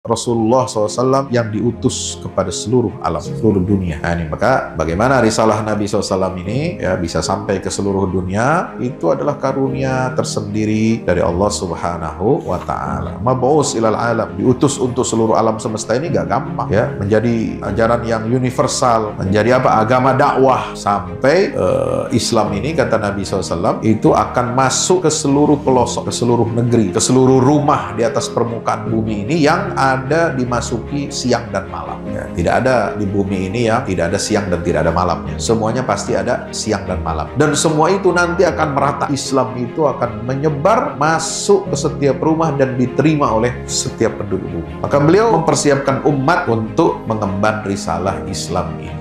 Rasulullah SAW yang diutus kepada seluruh alam, seluruh dunia. Nah, ini maka bagaimana risalah Nabi SAW ini ya bisa sampai ke seluruh dunia itu adalah karunia tersendiri dari Allah Subhanahu wa taala. Mab'us ilal alam, diutus untuk seluruh alam semesta ini gak gampang ya, menjadi ajaran yang universal, menjadi apa? agama dakwah sampai uh, Islam ini kata Nabi SAW itu akan masuk ke seluruh pelosok, ke seluruh negeri, ke seluruh rumah di atas permukaan bumi ini yang ada dimasuki siang dan malam. Ya, tidak ada di bumi ini ya tidak ada siang dan tidak ada malamnya. Semuanya pasti ada siang dan malam. Dan semua itu nanti akan merata. Islam itu akan menyebar masuk ke setiap rumah dan diterima oleh setiap penduduk bumi. Maka beliau mempersiapkan umat untuk mengemban risalah Islam ini.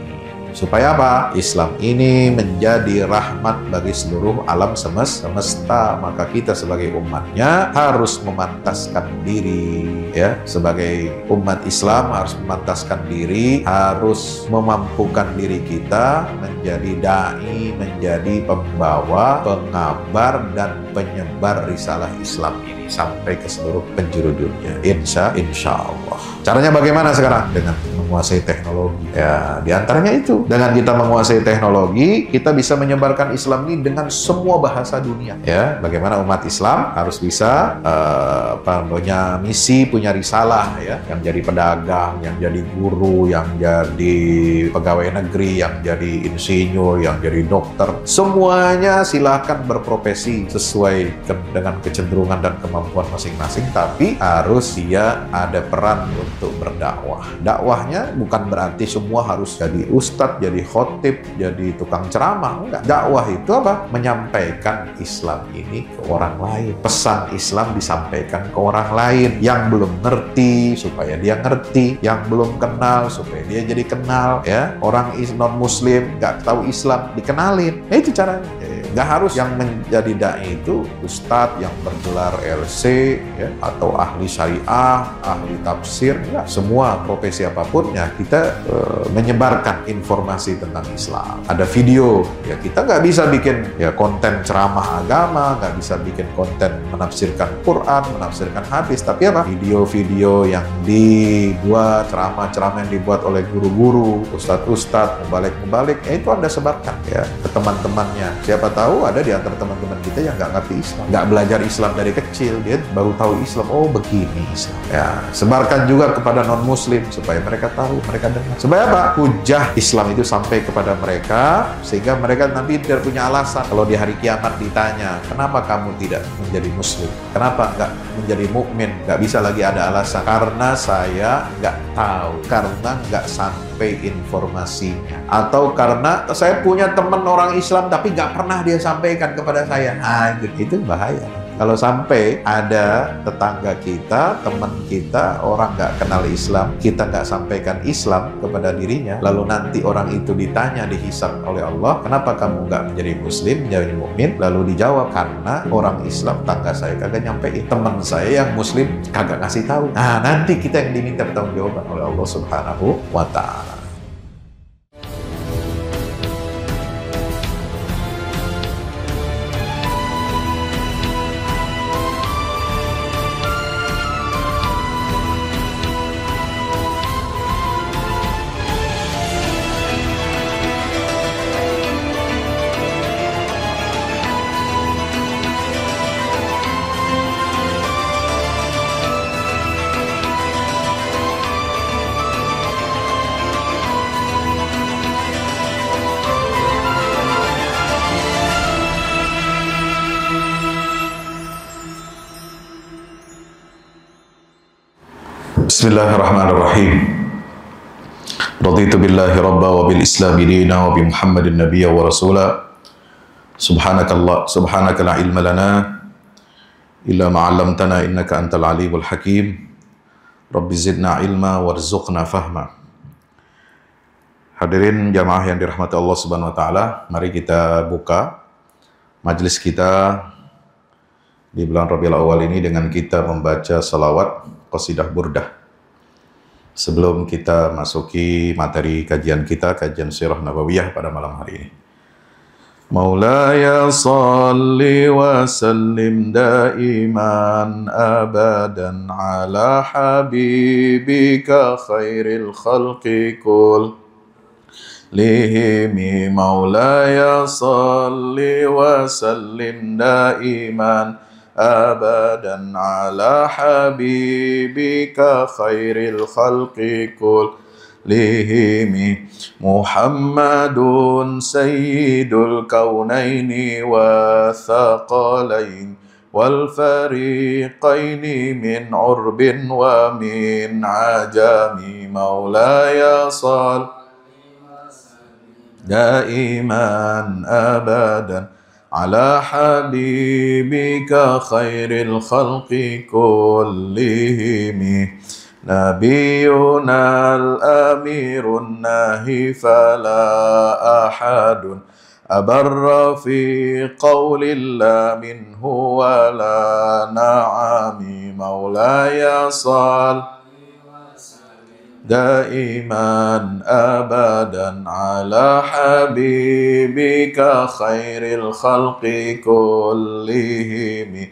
Supaya apa? Islam ini menjadi rahmat bagi seluruh alam semesta. Maka kita sebagai umatnya harus memantaskan diri ya. Sebagai umat Islam harus memantaskan diri, harus memampukan diri kita menjadi dai, menjadi pembawa, pengabar dan penyebar risalah Islam ini sampai ke seluruh penjuru dunia. Insya, insya Allah. Caranya bagaimana sekarang? Dengan menguasai teknologi. Ya, diantaranya itu dengan kita menguasai teknologi, kita bisa menyebarkan Islam ini dengan semua bahasa dunia. Ya, bagaimana umat Islam harus bisa uh, eh, punya misi, punya risalah ya, yang jadi pedagang, yang jadi guru, yang jadi pegawai negeri, yang jadi insinyur, yang jadi dokter. Semuanya silahkan berprofesi sesuai ke dengan kecenderungan dan kemampuan masing-masing, tapi harus dia ada peran untuk berdakwah. Dakwahnya bukan berarti semua harus jadi ustadz ustadz, jadi khotib, jadi tukang ceramah. Enggak. Dakwah itu apa? Menyampaikan Islam ini ke orang lain. Pesan Islam disampaikan ke orang lain. Yang belum ngerti, supaya dia ngerti. Yang belum kenal, supaya dia jadi kenal. ya Orang non-muslim, nggak tahu Islam, dikenalin. Nah, itu caranya. Nggak harus yang menjadi dai itu ustadz yang bergelar LC ya, atau ahli syariah, ahli tafsir, ya, semua profesi apapun ya kita e, menyebarkan informasi tentang Islam. Ada video ya kita nggak bisa bikin ya konten ceramah agama, nggak bisa bikin konten menafsirkan Quran, menafsirkan hadis, tapi apa? Video-video yang dibuat ceramah-ceramah yang dibuat oleh guru-guru, ustadz-ustadz, membalik-membalik, ya itu anda sebarkan ya ke teman-temannya. Siapa tahu ada di antara teman-teman kita yang nggak ngerti Islam, nggak belajar Islam dari kecil, dia baru tahu Islam, oh begini Islam. Ya, sebarkan juga kepada non-Muslim supaya mereka tahu, mereka dengar. Supaya apa? Hujah Islam itu sampai kepada mereka sehingga mereka nanti tidak punya alasan kalau di hari kiamat ditanya, kenapa kamu tidak menjadi Muslim? Kenapa nggak menjadi mukmin? Nggak bisa lagi ada alasan karena saya nggak tahu, karena nggak sampai survei informasi atau karena saya punya teman orang Islam tapi nggak pernah dia sampaikan kepada saya. nah itu bahaya. Kalau sampai ada tetangga kita, teman kita, orang nggak kenal Islam, kita nggak sampaikan Islam kepada dirinya, lalu nanti orang itu ditanya, dihisap oleh Allah, kenapa kamu nggak menjadi Muslim, menjadi mukmin? Lalu dijawab, karena orang Islam tangga saya kagak nyampein, teman saya yang Muslim kagak ngasih tahu. Nah, nanti kita yang diminta bertanggung jawab oleh Allah Subhanahu wa Ta'ala. Bismillahirrahmanirrahim. Raditu billahi rabba wa bil wa bi muhammadin wa rasula. subhanaka la ilma lana illa innaka antal alimul hakim. Rabbi zidna ilma fahma. Hadirin jamaah yang dirahmati Allah subhanahu wa ta'ala, mari kita buka majlis kita di bulan Rabiul Awal ini dengan kita membaca salawat Qasidah Burdah sebelum kita masuki materi kajian kita, kajian Sirah Nabawiyah pada malam hari ini. مولاي صل وسلم دائما ابدا على حبيبك خير الخلق كل لهم wa صل وسلم دائما أبدا على حبيبك خير الخلق كلهم محمد سيد الكونين والثقلين والفريقين من عرب ومن عجم مولاي صل دائما أبدا على حبيبك خير الخلق كلهم نبينا الأمير الناهي فلا أحد أبر في قول لا منه ولا نعم مولاي صل دائما ابدا على حبيبك خير الخلق كلهم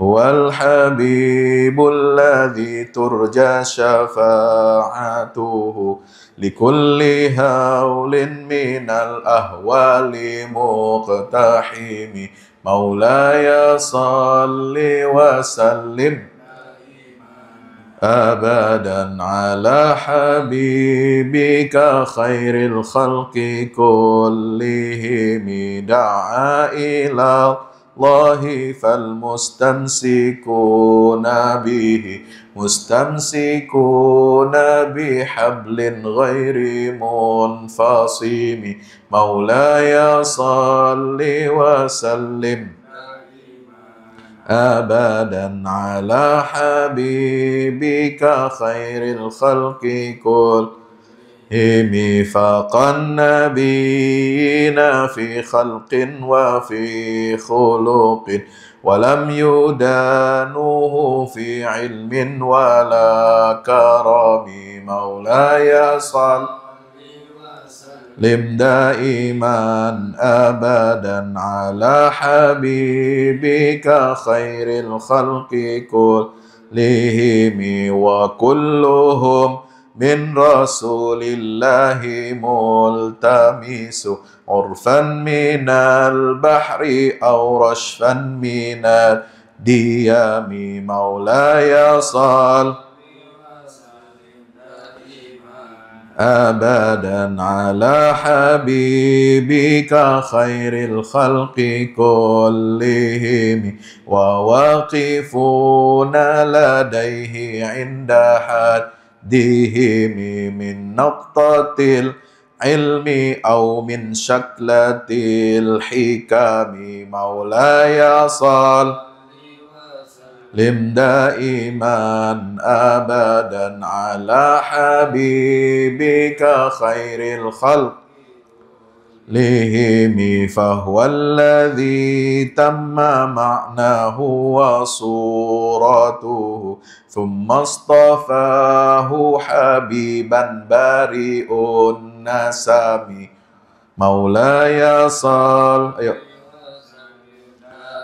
هو الحبيب الذي ترجى شفاعته لكل هول من الاهوال مقتحم مولاي صل وسلم أبدا على حبيبك خير الخلق كلهم دعا إلى الله فالمستمسكون به مستمسكون بحبل غير منفصم مولاي صل وسلم أبدا على حبيبك خير الخلق كلهم فاق النبيين في خلق وفي خلق ولم يدانوه في علم ولا كرم مولاي صلى سلم دائما أبدا على حبيبك خير الخلق كلهم وكلهم من رسول الله ملتمس عرفا من البحر أو رشفا من الديام مولاي صل أبدا على حبيبك خير الخلق كلهم وواقفون لديه عند حدهم من نقطة العلم أو من شكلة الحكم مولاي صلي سلم دائما ابدا على حبيبك خير الخلق لهم فهو الذي تم معناه وصورته ثم اصطفاه حبيبا بريء النسم مولاي صل أيوه.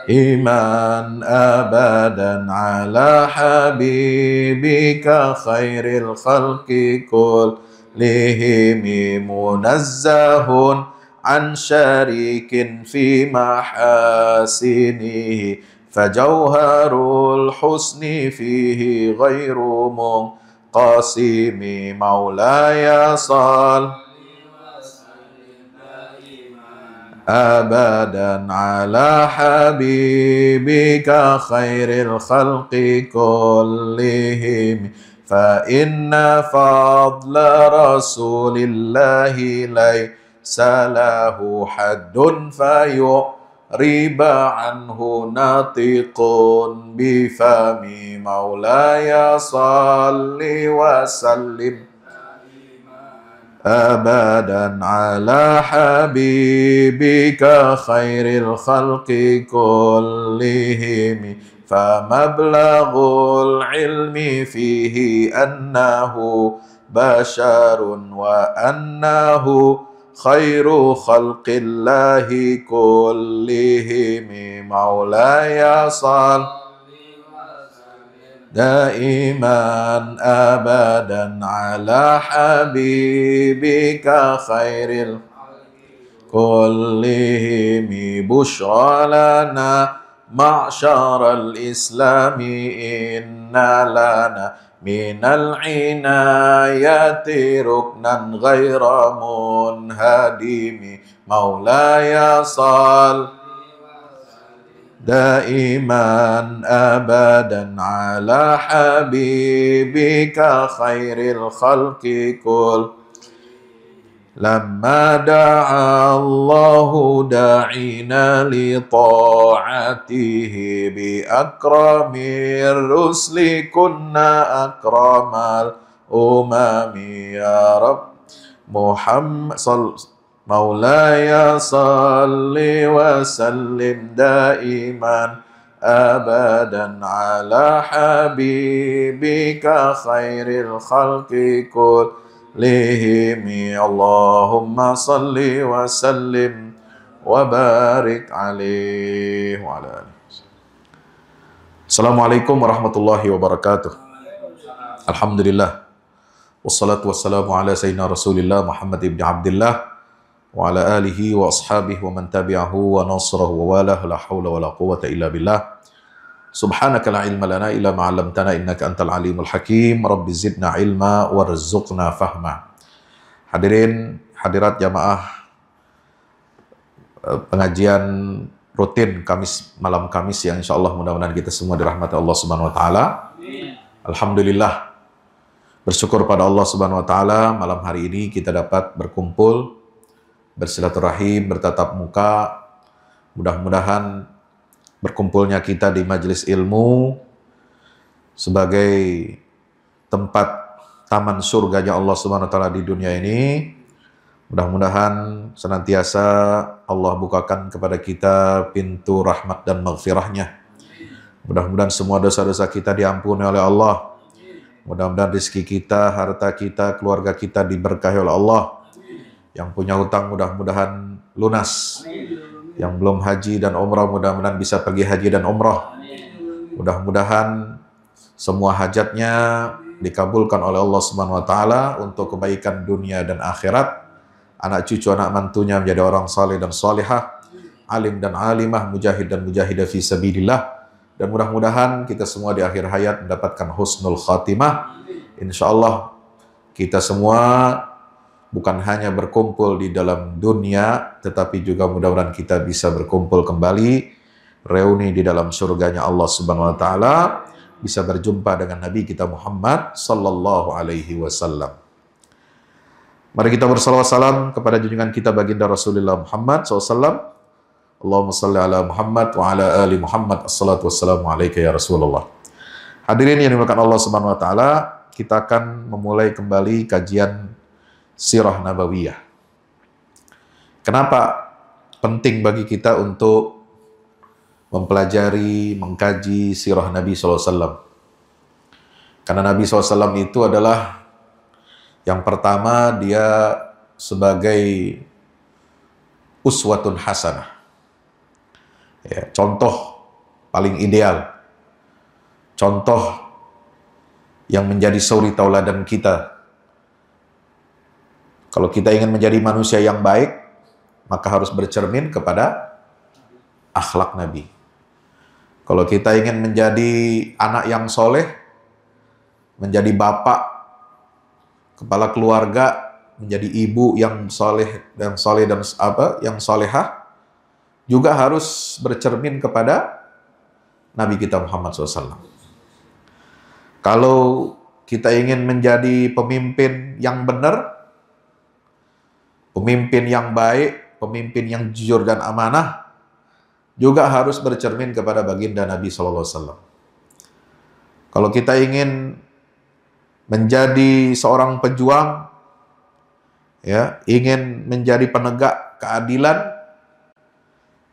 إيمان أبدا على حبيبك خير الخلق كلهم منزه عن شريك في محاسنه فجوهر الحسن فيه غير منقسم مولاي صل أبدا على حبيبك خير الخلق كلهم فإن فضل رسول الله ليس له حد فيعرب عنه ناطق بفم مولاي صل وسلم أبدا على حبيبك خير الخلق كلهم فمبلغ العلم فيه أنه بشر وأنه خير خلق الله كلهم مولاي صلى دائما أبدا على حبيبك خير الخلق كلهم بشرى لنا معشر الإسلام إن لنا من العناية ركنا غير منهدم مولاي صل دائما ابدا على حبيبك خير الخلق كل لما دعا الله داعينا لطاعته باكرم الرسل كنا اكرم الامم يا رب محمد صلى مولاي صل وسلم دائما ابدا على حبيبك خير الخلق كلهم اللهم صل وسلم وبارك عليه وعلى اله السلام عليكم ورحمه الله وبركاته الحمد لله والصلاه والسلام على سيدنا رسول الله محمد بن عبد الله وعلى آله وأصحابه ومن تبعه ونصره وواله لا حول ولا قوة إلا بالله سبحانك لا علم لنا إلا ما علمتنا إنك أنت العليم الحكيم رب زدنا علما وارزقنا فهما Hadirin, hadirat jamaah eh, pengajian rutin Kamis malam Kamis yang insya Allah mudah-mudahan kita semua dirahmati Allah Subhanahu Wa Taala. Alhamdulillah bersyukur pada Allah Subhanahu Wa Taala malam hari ini kita dapat berkumpul bersilaturahim, bertatap muka. Mudah-mudahan berkumpulnya kita di majelis ilmu sebagai tempat taman surganya Allah Subhanahu wa taala di dunia ini. Mudah-mudahan senantiasa Allah bukakan kepada kita pintu rahmat dan maghfirahnya. Mudah-mudahan semua dosa-dosa kita diampuni oleh Allah. Mudah-mudahan rezeki kita, harta kita, keluarga kita diberkahi oleh Allah. Yang punya hutang mudah-mudahan lunas. Yang belum haji dan umrah mudah-mudahan bisa pergi haji dan umrah. Mudah-mudahan semua hajatnya dikabulkan oleh Allah Subhanahu wa taala untuk kebaikan dunia dan akhirat. Anak cucu anak mantunya menjadi orang saleh dan salihah, alim dan alimah, mujahid dan mujahidah fi sabilillah. Dan mudah-mudahan kita semua di akhir hayat mendapatkan husnul khatimah. insyaallah kita semua bukan hanya berkumpul di dalam dunia, tetapi juga mudah-mudahan kita bisa berkumpul kembali, reuni di dalam surganya Allah Subhanahu wa taala, bisa berjumpa dengan Nabi kita Muhammad sallallahu alaihi wasallam. Mari kita bersalawat salam kepada junjungan kita baginda Rasulullah Muhammad SAW. Allahumma salli ala Muhammad wa ala ali Muhammad. Assalatu wassalamu alaika ya Rasulullah. Hadirin yang dimuliakan Allah Subhanahu wa taala, kita akan memulai kembali kajian sirah nabawiyah. Kenapa penting bagi kita untuk mempelajari, mengkaji sirah Nabi SAW? Karena Nabi SAW itu adalah yang pertama dia sebagai uswatun hasanah. Ya, contoh paling ideal. Contoh yang menjadi suri tauladan kita kalau kita ingin menjadi manusia yang baik, maka harus bercermin kepada akhlak Nabi. Kalau kita ingin menjadi anak yang soleh, menjadi bapak, kepala keluarga, menjadi ibu yang soleh dan soleh dan apa, yang solehah, juga harus bercermin kepada Nabi kita Muhammad SAW. Kalau kita ingin menjadi pemimpin yang benar, Pemimpin yang baik, pemimpin yang jujur dan amanah juga harus bercermin kepada baginda Nabi Sallallahu Alaihi Wasallam. Kalau kita ingin menjadi seorang pejuang, ya ingin menjadi penegak keadilan,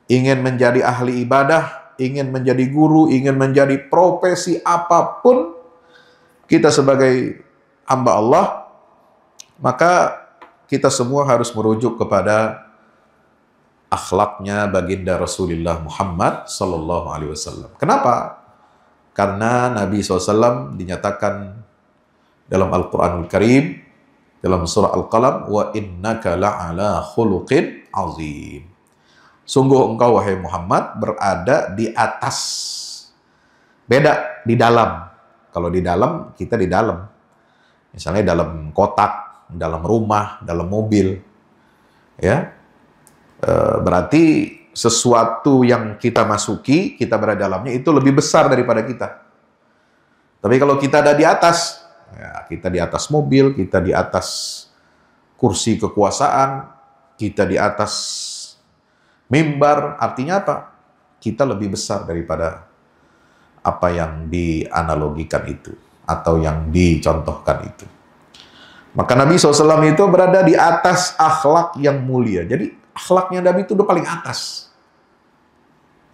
ingin menjadi ahli ibadah, ingin menjadi guru, ingin menjadi profesi apapun, kita sebagai hamba Allah, maka kita semua harus merujuk kepada akhlaknya baginda Rasulullah Muhammad Sallallahu Alaihi Wasallam. Kenapa? Karena Nabi SAW dinyatakan dalam Al-Quranul Karim, dalam surah Al-Qalam, wa innaka la'ala khuluqin azim. Sungguh engkau wahai Muhammad berada di atas. Beda di dalam. Kalau di dalam, kita di dalam. Misalnya dalam kotak, dalam rumah, dalam mobil. Ya. E, berarti sesuatu yang kita masuki, kita berada dalamnya itu lebih besar daripada kita. Tapi kalau kita ada di atas, ya, kita di atas mobil, kita di atas kursi kekuasaan, kita di atas mimbar, artinya apa? Kita lebih besar daripada apa yang dianalogikan itu atau yang dicontohkan itu. Maka Nabi SAW itu berada di atas akhlak yang mulia. Jadi akhlaknya Nabi itu udah paling atas.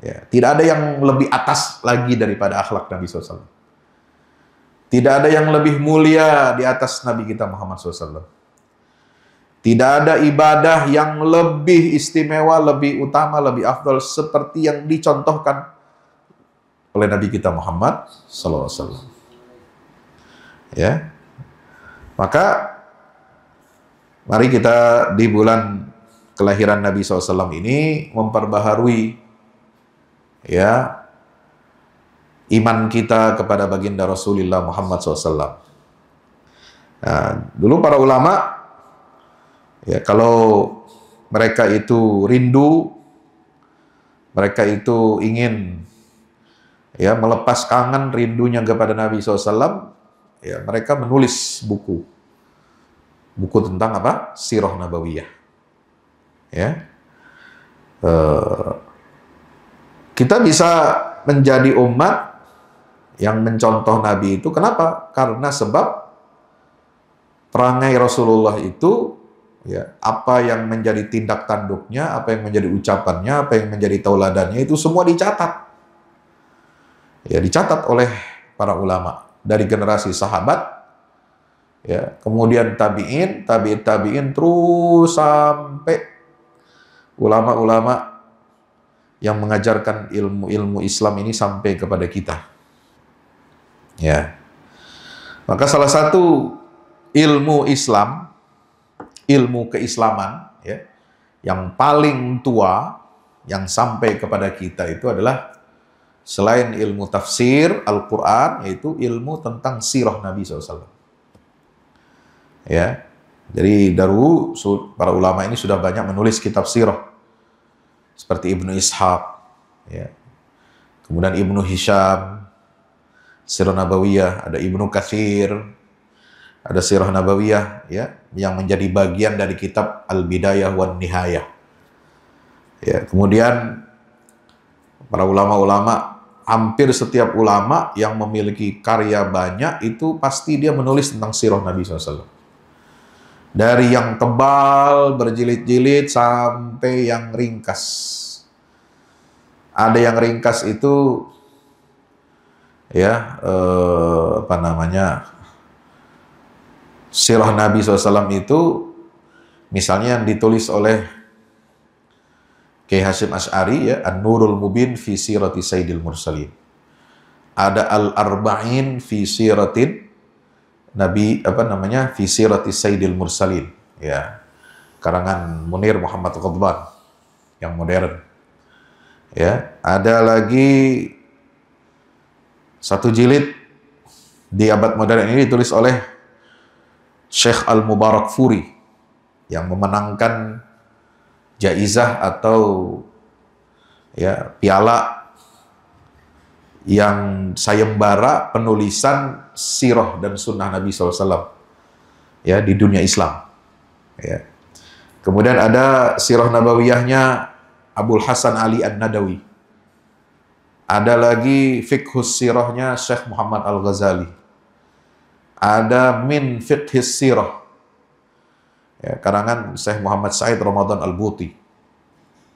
Ya, tidak ada yang lebih atas lagi daripada akhlak Nabi SAW. Tidak ada yang lebih mulia di atas Nabi kita Muhammad SAW. Tidak ada ibadah yang lebih istimewa, lebih utama, lebih afdol seperti yang dicontohkan oleh Nabi kita Muhammad SAW. Ya, maka Mari kita di bulan kelahiran Nabi SAW ini memperbaharui ya iman kita kepada baginda Rasulullah Muhammad SAW. Nah, dulu para ulama ya kalau mereka itu rindu, mereka itu ingin ya melepas kangen rindunya kepada Nabi SAW, ya mereka menulis buku buku tentang apa? Sirah Nabawiyah. Ya. Uh, kita bisa menjadi umat yang mencontoh Nabi itu kenapa? Karena sebab perangai Rasulullah itu ya apa yang menjadi tindak tanduknya, apa yang menjadi ucapannya, apa yang menjadi tauladannya itu semua dicatat. Ya dicatat oleh para ulama dari generasi sahabat ya kemudian tabiin tabiin tabiin terus sampai ulama-ulama yang mengajarkan ilmu-ilmu Islam ini sampai kepada kita ya maka salah satu ilmu Islam ilmu keislaman ya yang paling tua yang sampai kepada kita itu adalah selain ilmu tafsir Al-Quran yaitu ilmu tentang sirah Nabi SAW Ya. Jadi Daru para ulama ini sudah banyak menulis kitab sirah seperti Ibnu Ishaq ya. Kemudian Ibnu Hisham Sirah Nabawiyah, ada Ibnu Kathir, ada Sirah Nabawiyah ya yang menjadi bagian dari kitab Al-Bidayah wan Nihayah. Ya, kemudian para ulama-ulama hampir setiap ulama yang memiliki karya banyak itu pasti dia menulis tentang sirah Nabi SAW. Dari yang tebal berjilid-jilid sampai yang ringkas. Ada yang ringkas itu ya eh, apa namanya sirah Nabi SAW itu misalnya yang ditulis oleh K. Hashim Ash'ari ya An-Nurul Mubin fi Sirati Sayyidil Mursalin ada Al-Arba'in fi Siratin Nabi apa namanya Fisirati Sayyidil Mursalin ya karangan Munir Muhammad Qadban yang modern ya ada lagi satu jilid di abad modern ini ditulis oleh Syekh Al Mubarak Furi yang memenangkan jaizah atau ya piala yang sayembara penulisan sirah dan sunnah Nabi SAW ya di dunia Islam ya. kemudian ada sirah nabawiyahnya Abul Hasan Ali An-Nadawi ada lagi fikhus sirahnya Syekh Muhammad Al-Ghazali ada min fikhis sirah ya, karangan Syekh Muhammad Said Ramadan Al-Buti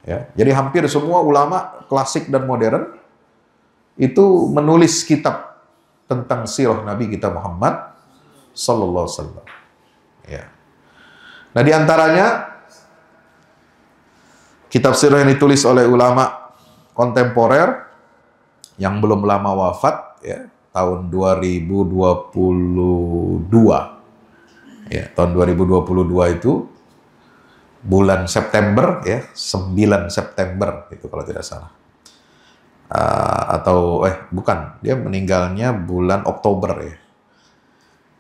ya. jadi hampir semua ulama klasik dan modern itu menulis kitab tentang sirah Nabi kita Muhammad sallallahu alaihi wasallam. Ya. Nah, di antaranya kitab sirah yang ditulis oleh ulama kontemporer yang belum lama wafat ya, tahun 2022. Ya, tahun 2022 itu bulan September ya, 9 September itu kalau tidak salah uh, atau eh bukan, dia meninggalnya bulan Oktober ya.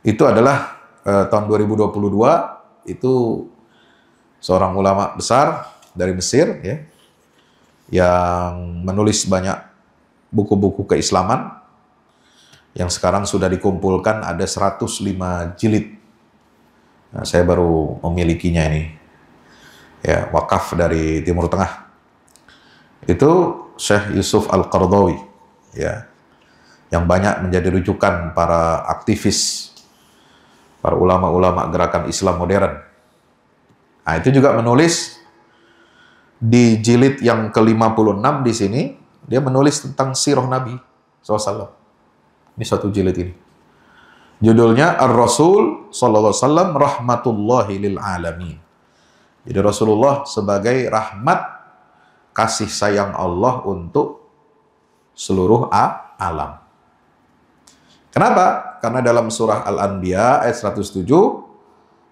Itu adalah uh, tahun 2022 itu seorang ulama besar dari Mesir ya yang menulis banyak buku-buku keislaman yang sekarang sudah dikumpulkan ada 105 jilid. Nah, saya baru memilikinya ini. Ya, wakaf dari Timur Tengah. Itu Syekh Yusuf Al-Qardawi ya yang banyak menjadi rujukan para aktivis para ulama-ulama gerakan Islam modern. Nah, itu juga menulis di jilid yang ke-56 di sini dia menulis tentang sirah Nabi SAW. Ini satu jilid ini. Judulnya Ar-Rasul sallallahu alaihi wasallam rahmatullahi lil alamin. Jadi Rasulullah sebagai rahmat kasih sayang Allah untuk seluruh alam. Kenapa? Karena dalam surah Al-Anbiya ayat 107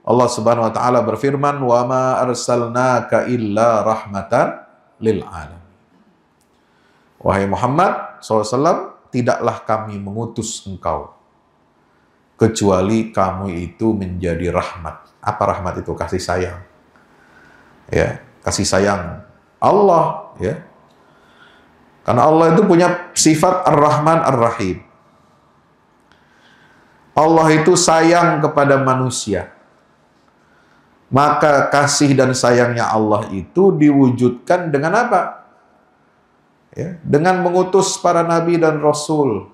Allah Subhanahu wa taala berfirman, "Wa ma arsalnaka illa rahmatan lil alam." Wahai Muhammad SAW, tidaklah kami mengutus engkau kecuali kamu itu menjadi rahmat. Apa rahmat itu? Kasih sayang. Ya, kasih sayang Allah ya. Karena Allah itu punya sifat Ar-Rahman Ar-Rahim. Allah itu sayang kepada manusia. Maka kasih dan sayangnya Allah itu diwujudkan dengan apa? Ya, dengan mengutus para nabi dan rasul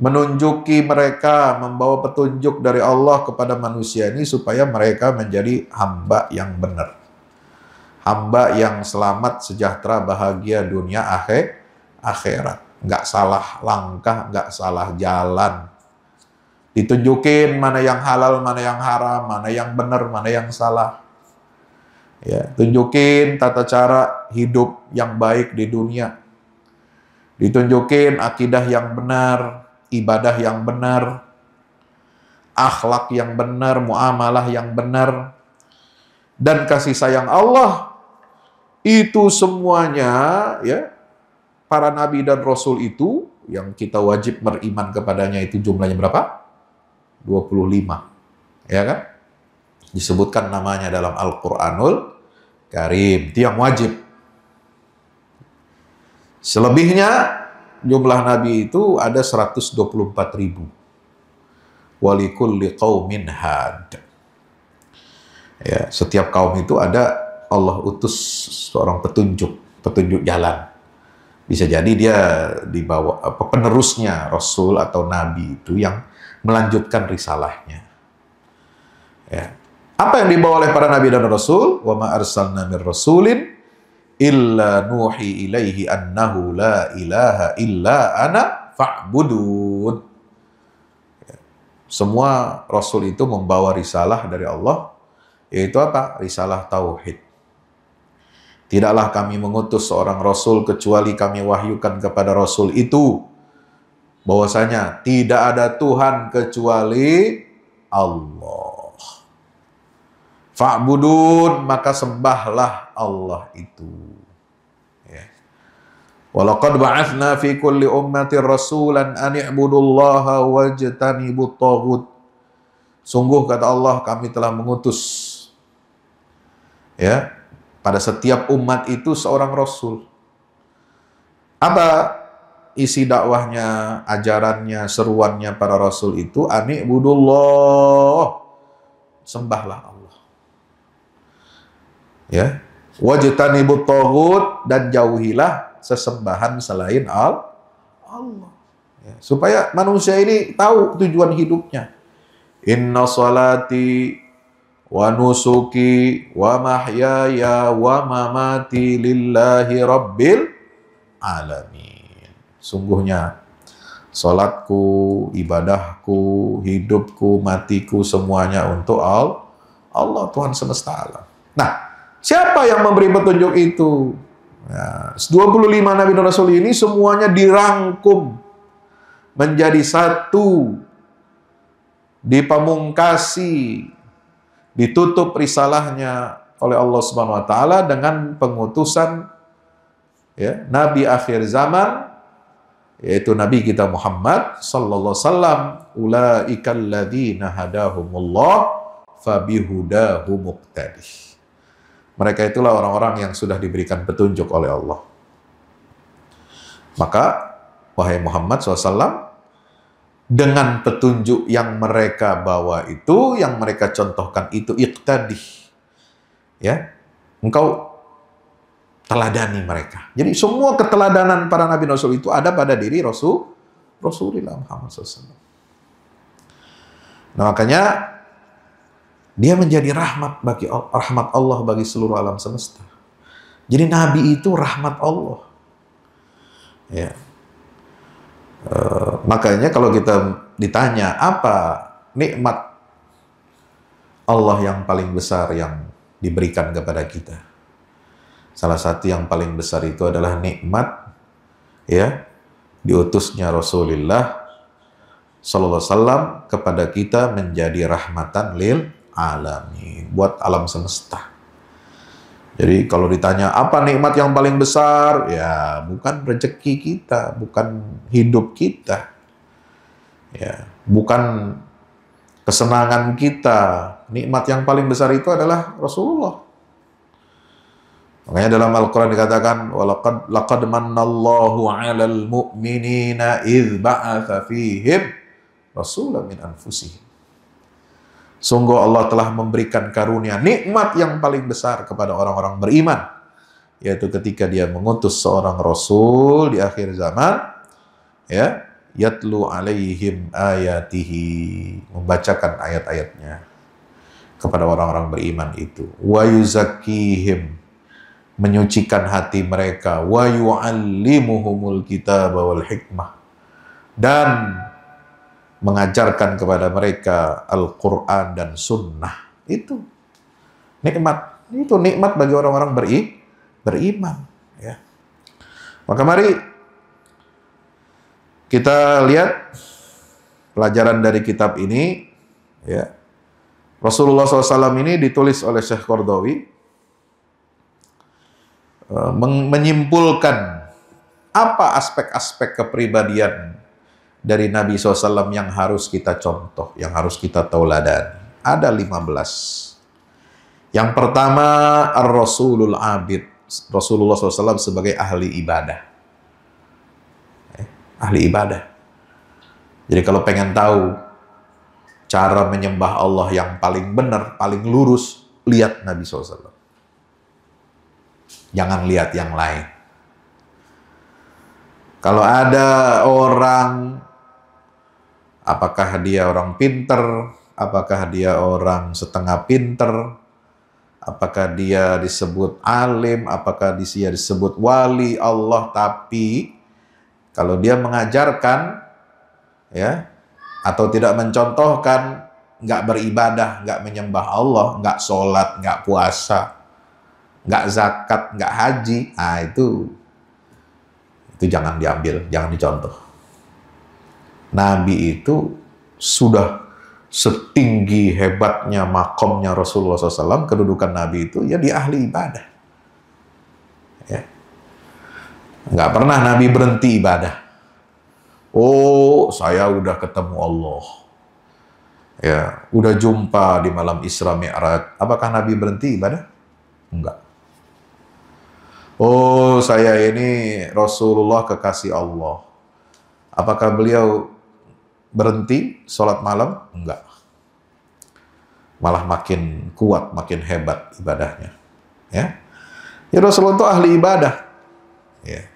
menunjuki mereka membawa petunjuk dari Allah kepada manusia ini supaya mereka menjadi hamba yang benar hamba yang selamat, sejahtera, bahagia dunia akhir, akhirat. Nggak salah langkah, nggak salah jalan. Ditunjukin mana yang halal, mana yang haram, mana yang benar, mana yang salah. Ya, tunjukin tata cara hidup yang baik di dunia. Ditunjukin akidah yang benar, ibadah yang benar, akhlak yang benar, muamalah yang benar, dan kasih sayang Allah itu semuanya ya para nabi dan rasul itu yang kita wajib beriman kepadanya itu jumlahnya berapa? 25. Ya kan? Disebutkan namanya dalam Al-Qur'anul Karim, itu wajib. Selebihnya jumlah nabi itu ada 124.000. ribu. Walikulli qaumin had. Ya, setiap kaum itu ada Allah utus seorang petunjuk, petunjuk jalan. Bisa jadi dia dibawa apa, penerusnya Rasul atau Nabi itu yang melanjutkan risalahnya. Ya. Apa yang dibawa oleh para Nabi dan Rasul? Wa ma arsalna min rasulin illa nuhi ilaihi annahu la ilaha illa ana fa'budun. Ya. Semua Rasul itu membawa risalah dari Allah, yaitu apa? Risalah Tauhid. Tidaklah kami mengutus seorang rasul kecuali kami wahyukan kepada rasul itu bahwasanya tidak ada Tuhan kecuali Allah. Fa'budun maka sembahlah Allah itu. Ya. Walaqad ba'athna fi kulli ummatin rasulan an i'budullaha wajtanibut taghut. Sungguh kata Allah kami telah mengutus ya pada setiap umat itu seorang rasul. Apa isi dakwahnya, ajarannya, seruannya para rasul itu? Ani budullah. Sembahlah Allah. Ya. Wajtanibut tagut dan jauhilah sesembahan selain Allah. Ya. Supaya manusia ini tahu tujuan hidupnya. Inna salati wa nusuki wa mahyaya wa mamati rabbil alamin. Sungguhnya salatku, ibadahku, hidupku, matiku semuanya untuk Allah, Allah Tuhan semesta alam. Nah, siapa yang memberi petunjuk itu? Ya, 25 Nabi dan Rasul ini semuanya dirangkum menjadi satu dipamungkasi ditutup risalahnya oleh Allah Subhanahu wa taala dengan pengutusan ya, nabi akhir zaman yaitu nabi kita Muhammad sallallahu alaihi wasallam ulaikal ladzina hadahumullah fabihudahu muqtadi mereka itulah orang-orang yang sudah diberikan petunjuk oleh Allah maka wahai Muhammad SAW dengan petunjuk yang mereka bawa itu, yang mereka contohkan itu iqtadi. Ya. Engkau teladani mereka. Jadi semua keteladanan para nabi rasul itu ada pada diri Rasul Rasulullah Muhammad SAW. Nah, makanya dia menjadi rahmat bagi rahmat Allah bagi seluruh alam semesta. Jadi nabi itu rahmat Allah. Ya. Eh, makanya kalau kita ditanya apa nikmat Allah yang paling besar yang diberikan kepada kita. Salah satu yang paling besar itu adalah nikmat ya diutusnya Rasulullah sallallahu alaihi kepada kita menjadi rahmatan lil alamin buat alam semesta. Jadi kalau ditanya apa nikmat yang paling besar, ya bukan rezeki kita, bukan hidup kita, ya bukan kesenangan kita. Nikmat yang paling besar itu adalah Rasulullah. Makanya dalam Al-Quran dikatakan, وَلَقَدْ لَقَدْ مَنَّ اللَّهُ عَلَى الْمُؤْمِنِينَ إِذْ بَعَثَ فِيهِمْ رَسُولًا مِنْ أَنْفُسِهِمْ Sungguh Allah telah memberikan karunia nikmat yang paling besar kepada orang-orang beriman, yaitu ketika dia mengutus seorang rasul di akhir zaman, ya, yatlu alaihim ayatihi, membacakan ayat-ayatnya kepada orang-orang beriman itu. Wa yuzakihim, menyucikan hati mereka. Wa yu'allimuhumul kitab wal hikmah. Dan mengajarkan kepada mereka Al-Quran dan Sunnah. Itu nikmat. Itu nikmat bagi orang-orang beri, beriman. Ya. Maka mari kita lihat pelajaran dari kitab ini. Ya. Rasulullah SAW ini ditulis oleh Syekh Kordowi eh, menyimpulkan apa aspek-aspek kepribadian dari Nabi SAW yang harus kita contoh, yang harus kita tauladan, Ada 15. Yang pertama, Ar-Rasulul Abid. Rasulullah SAW sebagai ahli ibadah. Eh, ahli ibadah. Jadi kalau pengen tahu cara menyembah Allah yang paling benar, paling lurus, lihat Nabi SAW. Jangan lihat yang lain. Kalau ada orang Apakah dia orang pinter? Apakah dia orang setengah pinter? Apakah dia disebut alim? Apakah dia disebut wali Allah? Tapi kalau dia mengajarkan, ya, atau tidak mencontohkan, nggak beribadah, nggak menyembah Allah, nggak sholat, nggak puasa, nggak zakat, nggak haji, ah itu itu jangan diambil, jangan dicontoh. Nabi itu sudah setinggi hebatnya makomnya Rasulullah SAW, kedudukan Nabi itu ya di ahli ibadah. Ya. Nggak pernah Nabi berhenti ibadah. Oh, saya udah ketemu Allah. Ya, udah jumpa di malam Isra Mi'raj. Apakah Nabi berhenti ibadah? Enggak. Oh, saya ini Rasulullah kekasih Allah. Apakah beliau berhenti sholat malam? Enggak. Malah makin kuat, makin hebat ibadahnya. Ya, ya Rasulullah itu ahli ibadah. Ya.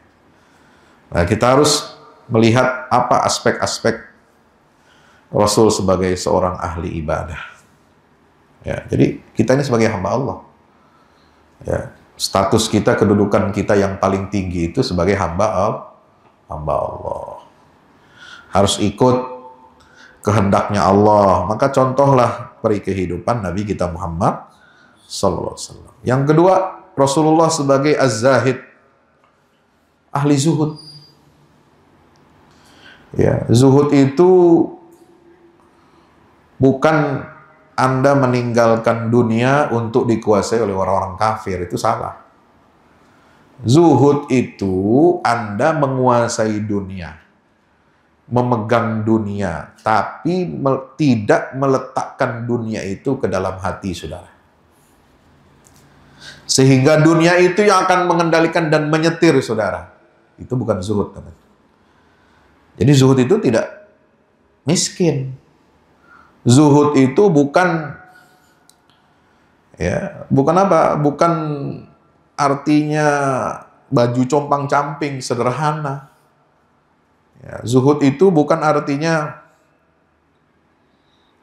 Nah, kita harus melihat apa aspek-aspek Rasul sebagai seorang ahli ibadah. Ya, jadi kita ini sebagai hamba Allah. Ya, status kita, kedudukan kita yang paling tinggi itu sebagai hamba Allah. Hamba Allah. Harus ikut kehendaknya Allah. Maka contohlah peri kehidupan Nabi kita Muhammad sallallahu alaihi Yang kedua, Rasulullah sebagai az-zahid ahli zuhud. Ya, zuhud itu bukan Anda meninggalkan dunia untuk dikuasai oleh orang-orang kafir, itu salah. Zuhud itu Anda menguasai dunia memegang dunia, tapi me tidak meletakkan dunia itu ke dalam hati saudara. Sehingga dunia itu yang akan mengendalikan dan menyetir saudara. Itu bukan zuhud. Teman. Jadi zuhud itu tidak miskin. Zuhud itu bukan ya, bukan apa? Bukan artinya baju compang-camping sederhana Ya, zuhud itu bukan artinya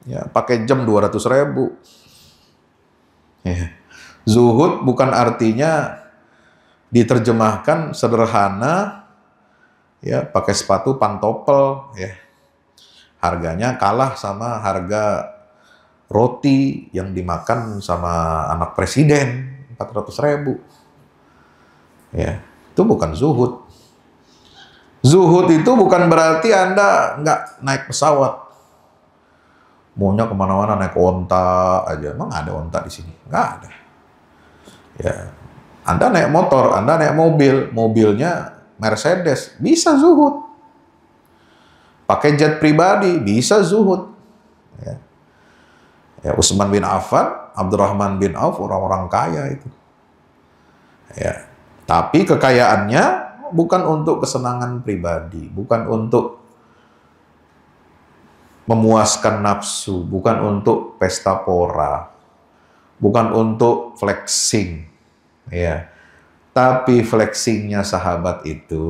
ya, pakai jam 200 ribu. Ya. Zuhud bukan artinya diterjemahkan sederhana ya pakai sepatu pantopel ya harganya kalah sama harga roti yang dimakan sama anak presiden 400 ribu ya itu bukan zuhud Zuhud itu bukan berarti Anda nggak naik pesawat. Maunya kemana-mana naik onta aja. Emang ada onta di sini? Nggak ada. Ya, Anda naik motor, Anda naik mobil, mobilnya Mercedes, bisa zuhud. Pakai jet pribadi, bisa zuhud. Ya. ya Utsman bin Affan, Abdurrahman bin Auf, orang-orang kaya itu. Ya, tapi kekayaannya bukan untuk kesenangan pribadi, bukan untuk memuaskan nafsu, bukan untuk pesta pora, bukan untuk flexing, ya. Tapi flexingnya sahabat itu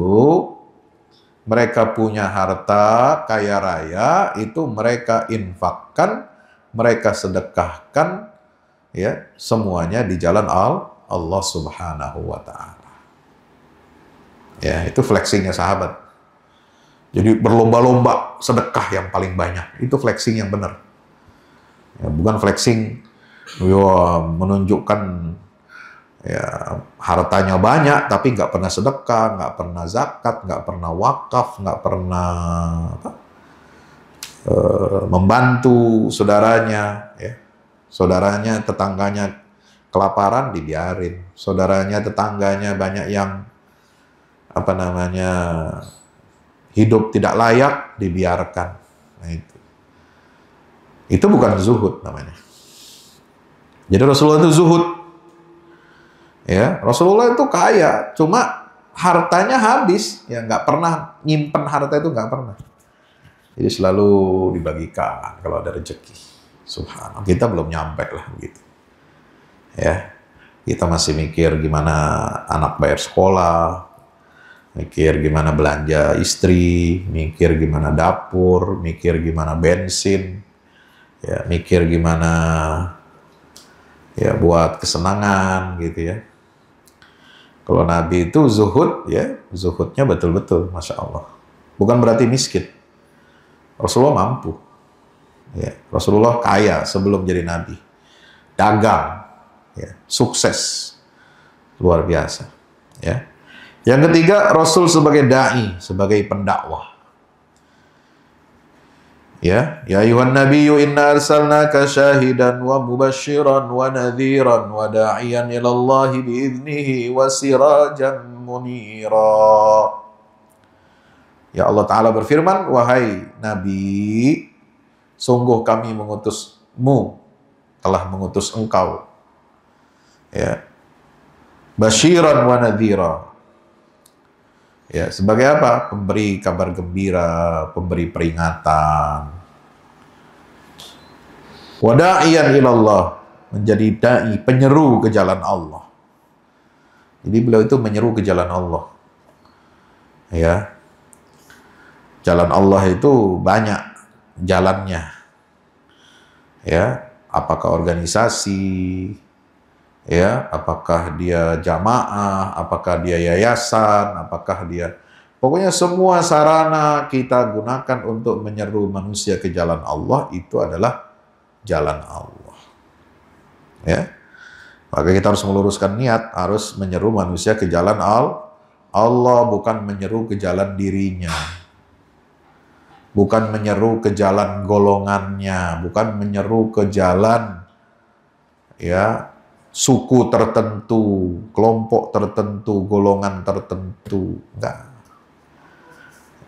mereka punya harta kaya raya itu mereka infakkan, mereka sedekahkan ya semuanya di jalan Allah Subhanahu wa taala. Ya, itu flexingnya sahabat. Jadi berlomba-lomba sedekah yang paling banyak. Itu flexing yang benar. Ya, bukan flexing yo, menunjukkan ya, hartanya banyak tapi nggak pernah sedekah, nggak pernah zakat, nggak pernah wakaf, nggak pernah apa, e, membantu saudaranya, ya. saudaranya tetangganya kelaparan dibiarin, saudaranya tetangganya banyak yang apa namanya hidup tidak layak dibiarkan. Nah itu. Itu bukan zuhud namanya. Jadi Rasulullah itu zuhud. Ya, Rasulullah itu kaya, cuma hartanya habis, ya nggak pernah nyimpen harta itu nggak pernah. Jadi selalu dibagikan kalau ada rezeki. Subhanallah, kita belum nyampe lah gitu Ya, kita masih mikir gimana anak bayar sekolah, mikir gimana belanja istri, mikir gimana dapur, mikir gimana bensin, ya mikir gimana ya buat kesenangan gitu ya. Kalau Nabi itu zuhud ya, zuhudnya betul-betul, masya Allah. Bukan berarti miskin. Rasulullah mampu. Ya, Rasulullah kaya sebelum jadi Nabi. Dagang, ya, sukses luar biasa. Ya. Yang ketiga, Rasul sebagai dai, sebagai pendakwah. Ya, ya ayuhan nabiyyu inna arsalnaka syahidan wa mubasysyiran wa nadhiran wa da'iyan ila Allah biiznihi wa sirajan munira. Ya Allah taala berfirman, wahai nabi, sungguh kami mengutusmu telah mengutus engkau. Ya. Basyiran wa nadhira, Ya, sebagai apa? Pemberi kabar gembira, pemberi peringatan. Wada'iyan ilallah, menjadi dai, penyeru ke jalan Allah. Jadi beliau itu menyeru ke jalan Allah. Ya. Jalan Allah itu banyak jalannya. Ya, apakah organisasi, ya apakah dia jamaah, apakah dia yayasan, apakah dia pokoknya semua sarana kita gunakan untuk menyeru manusia ke jalan Allah itu adalah jalan Allah. Ya. Maka kita harus meluruskan niat, harus menyeru manusia ke jalan al Allah bukan menyeru ke jalan dirinya. Bukan menyeru ke jalan golongannya, bukan menyeru ke jalan ya suku tertentu, kelompok tertentu, golongan tertentu. Enggak.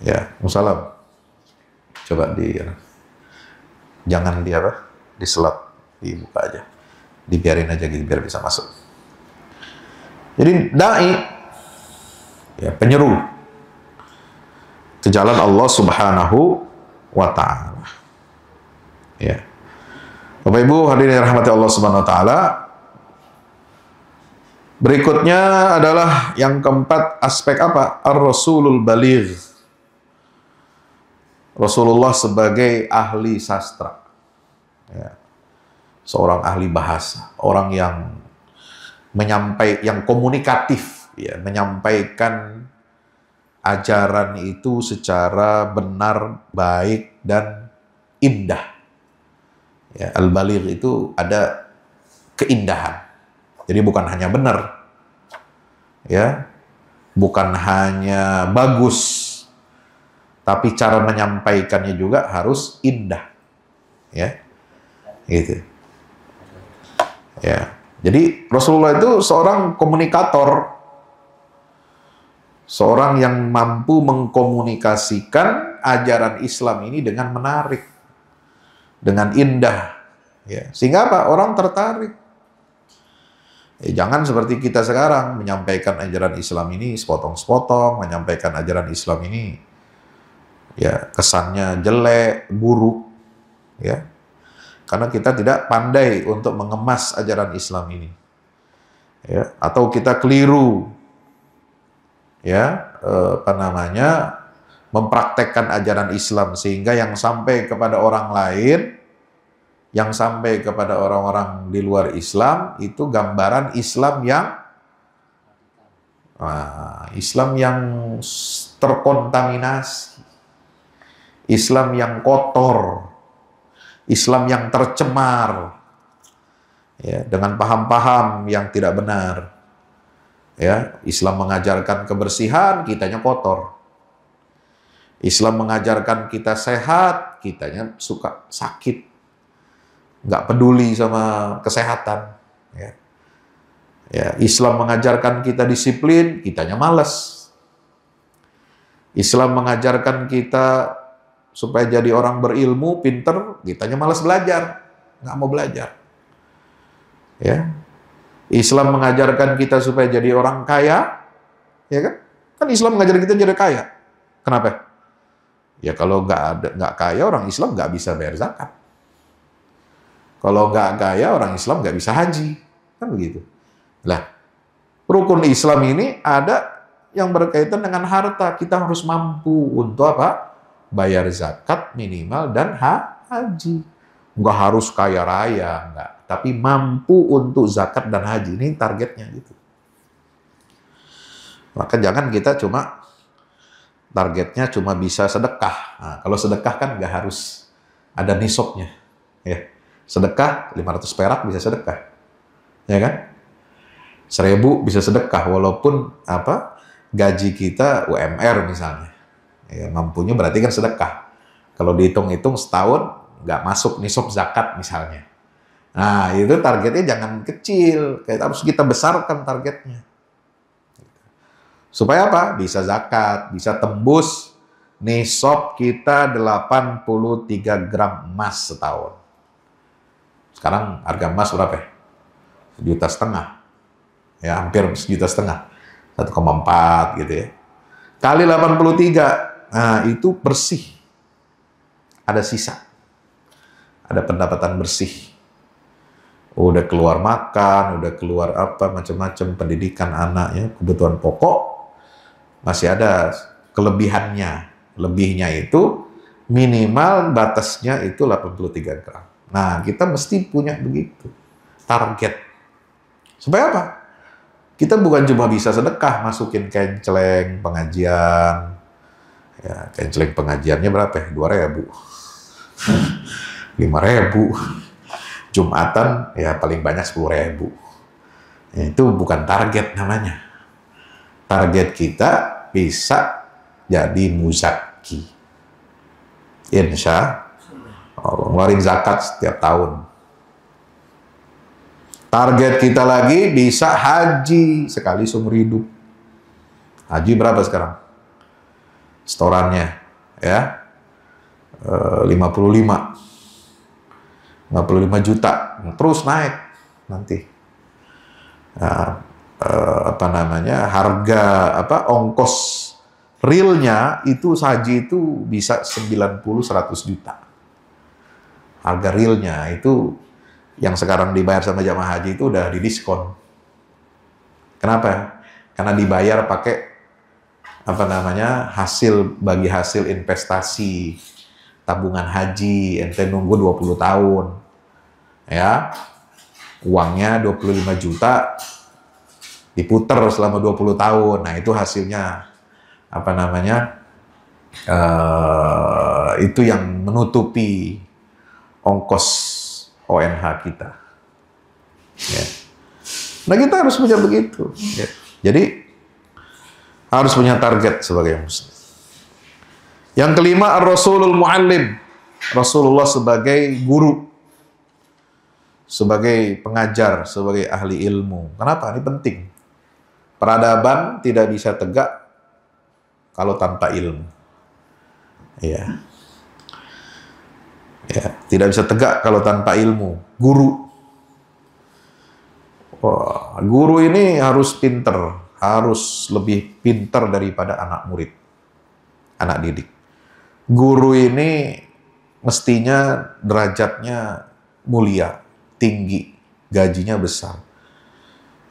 Ya, musalam. Coba di jangan di apa? selat dibuka aja. Dibiarin aja gitu biar bisa masuk. Jadi dai ya penyeru ke jalan Allah Subhanahu wa taala. Ya. Bapak Ibu hadirin rahmati Allah Subhanahu wa taala, Berikutnya adalah yang keempat aspek apa? Ar-Rasulul Baligh. Rasulullah sebagai ahli sastra. Ya. Seorang ahli bahasa, orang yang menyampaikan yang komunikatif, ya, menyampaikan ajaran itu secara benar, baik dan indah. Ya, al balir itu ada keindahan jadi bukan hanya benar, ya, bukan hanya bagus, tapi cara menyampaikannya juga harus indah, ya, gitu. Ya, jadi Rasulullah itu seorang komunikator, seorang yang mampu mengkomunikasikan ajaran Islam ini dengan menarik, dengan indah, ya. sehingga apa orang tertarik Eh, jangan seperti kita sekarang menyampaikan ajaran Islam ini sepotong-sepotong, menyampaikan ajaran Islam ini ya kesannya jelek, buruk, ya. Karena kita tidak pandai untuk mengemas ajaran Islam ini. Ya, atau kita keliru. Ya, eh, apa namanya? mempraktekkan ajaran Islam sehingga yang sampai kepada orang lain yang sampai kepada orang-orang di luar Islam itu gambaran Islam yang nah, Islam yang terkontaminasi, Islam yang kotor, Islam yang tercemar, ya, dengan paham-paham yang tidak benar. Ya, Islam mengajarkan kebersihan, kitanya kotor. Islam mengajarkan kita sehat, kitanya suka sakit nggak peduli sama kesehatan. Ya. ya, Islam mengajarkan kita disiplin, kitanya malas. Islam mengajarkan kita supaya jadi orang berilmu, pinter, kitanya malas belajar, nggak mau belajar. Ya, Islam mengajarkan kita supaya jadi orang kaya, ya kan? Kan Islam mengajarkan kita jadi kaya. Kenapa? Ya kalau nggak ada nggak kaya orang Islam nggak bisa bayar zakat. Kalau nggak kaya orang Islam nggak bisa haji, kan begitu. Nah, rukun Islam ini ada yang berkaitan dengan harta. Kita harus mampu untuk apa? Bayar zakat minimal dan ha haji. Nggak harus kaya raya, nggak. Tapi mampu untuk zakat dan haji ini targetnya gitu. Maka jangan kita cuma targetnya cuma bisa sedekah. Nah, kalau sedekah kan nggak harus ada nisabnya, ya. Sedekah 500 perak bisa sedekah. Ya kan? 1000 bisa sedekah walaupun apa? gaji kita UMR misalnya. Ya, mampunya berarti kan sedekah. Kalau dihitung-hitung setahun nggak masuk nisab zakat misalnya. Nah, itu targetnya jangan kecil, kayak harus kita besarkan targetnya. Supaya apa? Bisa zakat, bisa tembus nisab kita 83 gram emas setahun. Sekarang harga emas berapa ya? Sejuta setengah. Ya, hampir sejuta setengah. 1,4 gitu ya. Kali 83, nah itu bersih. Ada sisa. Ada pendapatan bersih. Udah keluar makan, udah keluar apa, macam-macam pendidikan anaknya, kebutuhan pokok, masih ada kelebihannya. Lebihnya itu minimal batasnya itu 83 gram. Nah, kita mesti punya begitu. Target. Supaya apa? Kita bukan cuma bisa sedekah, masukin kenceleng, pengajian. Ya, kenceleng pengajiannya berapa ya? Dua ribu. Lima ribu. Jumatan ya paling banyak sepuluh ribu. itu bukan target namanya. Target kita bisa jadi muzaki. Insya Allah. Allah, ngeluarin zakat setiap tahun. Target kita lagi bisa haji sekali seumur hidup. Haji berapa sekarang? Setorannya ya. Eh, lima 55 55 juta terus naik nanti. Nah, eh, apa namanya? harga apa ongkos realnya itu haji itu bisa 90 100 juta harga realnya itu yang sekarang dibayar sama jamaah haji itu udah didiskon. Kenapa? Karena dibayar pakai apa namanya hasil bagi hasil investasi tabungan haji ente nunggu 20 tahun ya uangnya 25 juta diputer selama 20 tahun nah itu hasilnya apa namanya uh, itu yang menutupi ongkos ONH kita. Ya. Nah kita harus punya begitu. Ya. Jadi harus punya target sebagai muslim. Yang kelima Rasulul Muallim, Rasulullah sebagai guru, sebagai pengajar, sebagai ahli ilmu. Kenapa? Ini penting. Peradaban tidak bisa tegak kalau tanpa ilmu. Ya. Ya, tidak bisa tegak kalau tanpa ilmu. Guru. Wah, guru ini harus pinter, harus lebih pinter daripada anak murid, anak didik. Guru ini mestinya derajatnya mulia, tinggi, gajinya besar.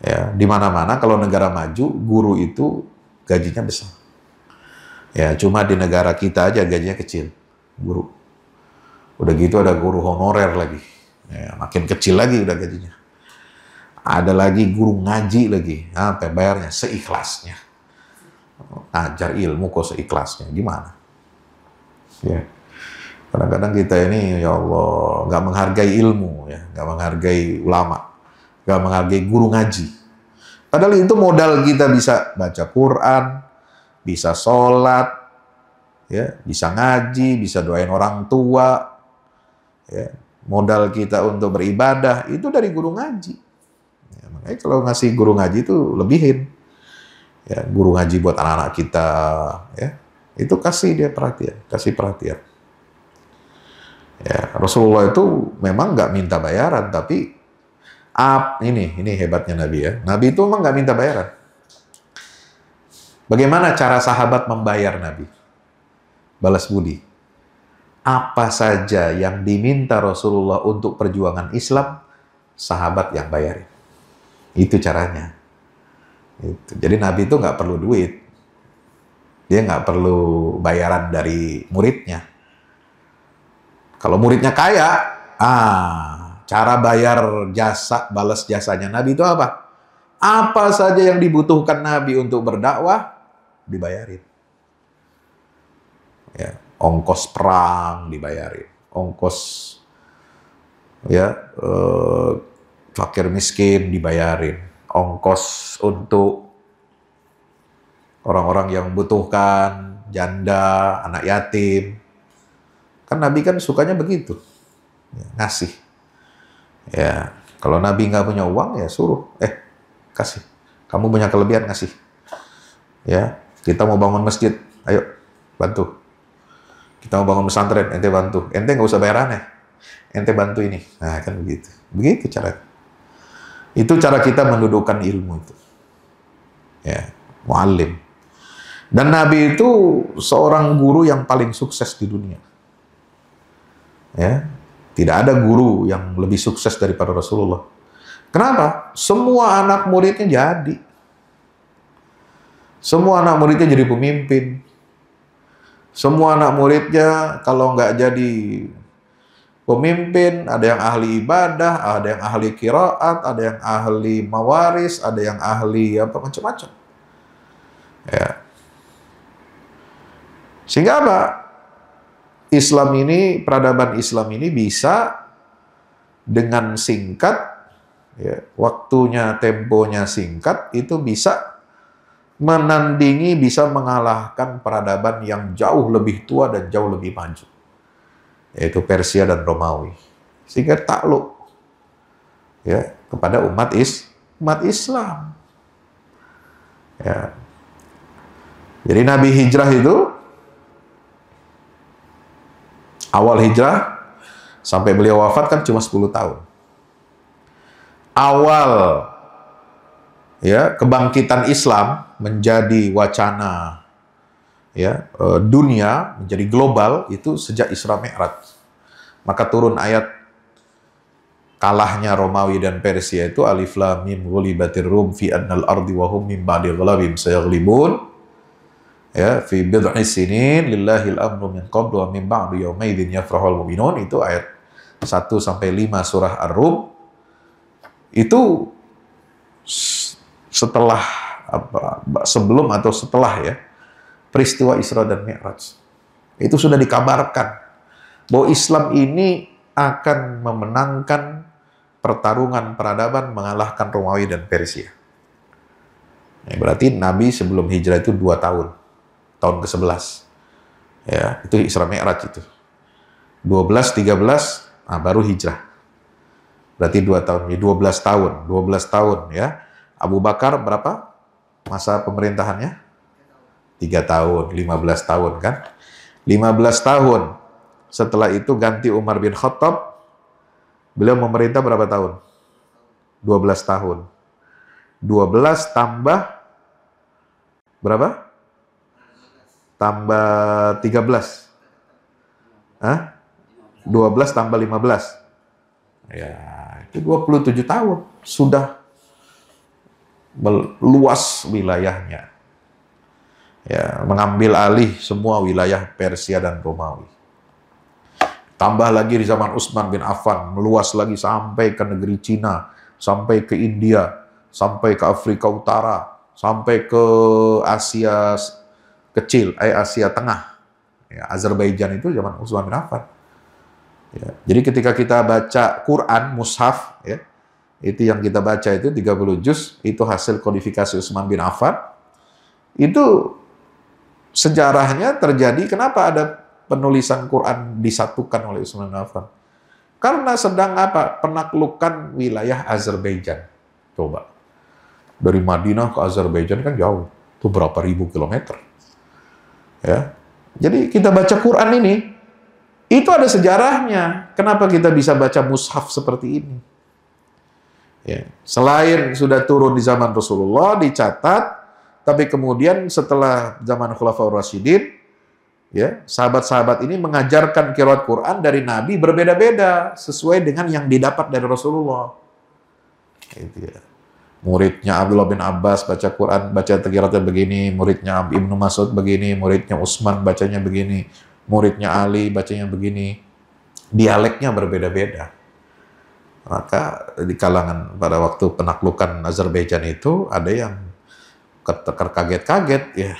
Ya, di mana-mana kalau negara maju, guru itu gajinya besar. Ya, cuma di negara kita aja gajinya kecil, guru. Udah gitu ada guru honorer lagi. Ya, makin kecil lagi udah gajinya. Ada lagi guru ngaji lagi. Apa ah, bayarnya? Seikhlasnya. Ajar ilmu kok seikhlasnya. Gimana? Ya. Kadang-kadang kita ini, ya Allah, nggak menghargai ilmu, ya, nggak menghargai ulama, nggak menghargai guru ngaji. Padahal itu modal kita bisa baca Quran, bisa sholat, ya, bisa ngaji, bisa doain orang tua, ya, modal kita untuk beribadah itu dari guru ngaji. Ya, makanya kalau ngasih guru ngaji itu lebihin. Ya, guru ngaji buat anak-anak kita, ya itu kasih dia perhatian, kasih perhatian. Ya, Rasulullah itu memang nggak minta bayaran, tapi ap ini ini hebatnya Nabi ya. Nabi itu memang nggak minta bayaran. Bagaimana cara sahabat membayar Nabi? Balas budi apa saja yang diminta Rasulullah untuk perjuangan Islam, sahabat yang bayarin. Itu caranya. Itu. Jadi Nabi itu nggak perlu duit. Dia nggak perlu bayaran dari muridnya. Kalau muridnya kaya, ah, cara bayar jasa, balas jasanya Nabi itu apa? Apa saja yang dibutuhkan Nabi untuk berdakwah, dibayarin. Ya, ongkos perang dibayarin, ongkos ya eh, fakir miskin dibayarin, ongkos untuk orang-orang yang butuhkan, janda, anak yatim. Kan Nabi kan sukanya begitu, ya, ngasih. Ya, kalau Nabi nggak punya uang ya suruh, eh kasih. Kamu punya kelebihan ngasih. Ya, kita mau bangun masjid, ayo bantu kita mau bangun pesantren, ente bantu. Ente nggak usah bayar aneh. Ya. Ente bantu ini. Nah, kan begitu. Begitu cara. Itu cara kita mendudukkan ilmu itu. Ya, mu'alim. Dan Nabi itu seorang guru yang paling sukses di dunia. Ya, tidak ada guru yang lebih sukses daripada Rasulullah. Kenapa? Semua anak muridnya jadi. Semua anak muridnya jadi pemimpin. Semua anak muridnya kalau nggak jadi pemimpin, ada yang ahli ibadah, ada yang ahli kiraat, ada yang ahli mawaris, ada yang ahli apa macam-macam. Ya. Sehingga apa? Islam ini, peradaban Islam ini bisa dengan singkat, ya, waktunya, temponya singkat, itu bisa menandingi bisa mengalahkan peradaban yang jauh lebih tua dan jauh lebih maju, yaitu Persia dan Romawi, sehingga takluk ya kepada umat is umat Islam. Ya. Jadi Nabi hijrah itu awal hijrah sampai beliau wafat kan cuma 10 tahun. Awal ya kebangkitan Islam menjadi wacana ya e, dunia menjadi global itu sejak Isra Mi'raj. Maka turun ayat kalahnya Romawi dan Persia itu alif lam mim ghulibatir rum fi annal ardi wa hum min ba'di ghalabim sayaghlibun ya fi bid'i sinin lillahi al-amru min qablu wa min ba'du yawmaidin yafrahul mu'minun itu ayat 1 sampai 5 surah Ar-Rum itu setelah apa sebelum atau setelah ya peristiwa Isra dan Mi'raj. Itu sudah dikabarkan bahwa Islam ini akan memenangkan pertarungan peradaban mengalahkan Romawi dan Persia. Ya, berarti Nabi sebelum hijrah itu dua tahun, tahun ke-11. Ya, itu Isra Mi'raj itu. 12, 13, nah baru hijrah. Berarti dua tahun, 12 ya, tahun, 12 tahun ya Abu Bakar berapa masa pemerintahannya? Tiga tahun, 15 tahun kan? 15 tahun. Setelah itu ganti Umar bin Khattab. Beliau memerintah berapa tahun? 12 tahun. 12 tambah berapa? Tambah 13. Hah? 12 tambah 15. Ya, itu 27 tahun. Sudah meluas wilayahnya. Ya, mengambil alih semua wilayah Persia dan Romawi. Tambah lagi di zaman Utsman bin Affan, meluas lagi sampai ke negeri Cina, sampai ke India, sampai ke Afrika Utara, sampai ke Asia kecil, eh Asia Tengah. Ya, Azerbaijan itu zaman Utsman bin Affan. Ya, jadi ketika kita baca Quran, mushaf, ya, itu yang kita baca itu 30 juz, itu hasil kodifikasi Usman bin Affan. Itu sejarahnya terjadi kenapa ada penulisan Quran disatukan oleh Usman bin Affan? Karena sedang apa? Penaklukan wilayah Azerbaijan. Coba. Dari Madinah ke Azerbaijan kan jauh. Itu berapa ribu kilometer. Ya. Jadi kita baca Quran ini, itu ada sejarahnya. Kenapa kita bisa baca mushaf seperti ini? Ya. Selain sudah turun di zaman Rasulullah dicatat, tapi kemudian setelah zaman Khulafaur Rasidin, ya sahabat-sahabat ini mengajarkan kiraat Quran dari Nabi berbeda-beda sesuai dengan yang didapat dari Rasulullah. Gitu ya. Muridnya Abdullah bin Abbas baca Quran, baca tegiratnya begini, muridnya Ibnu Mas'ud begini, muridnya Utsman bacanya begini, muridnya Ali bacanya begini. Dialeknya berbeda-beda. Maka di kalangan pada waktu penaklukan Azerbaijan itu ada yang terkaget-kaget ya.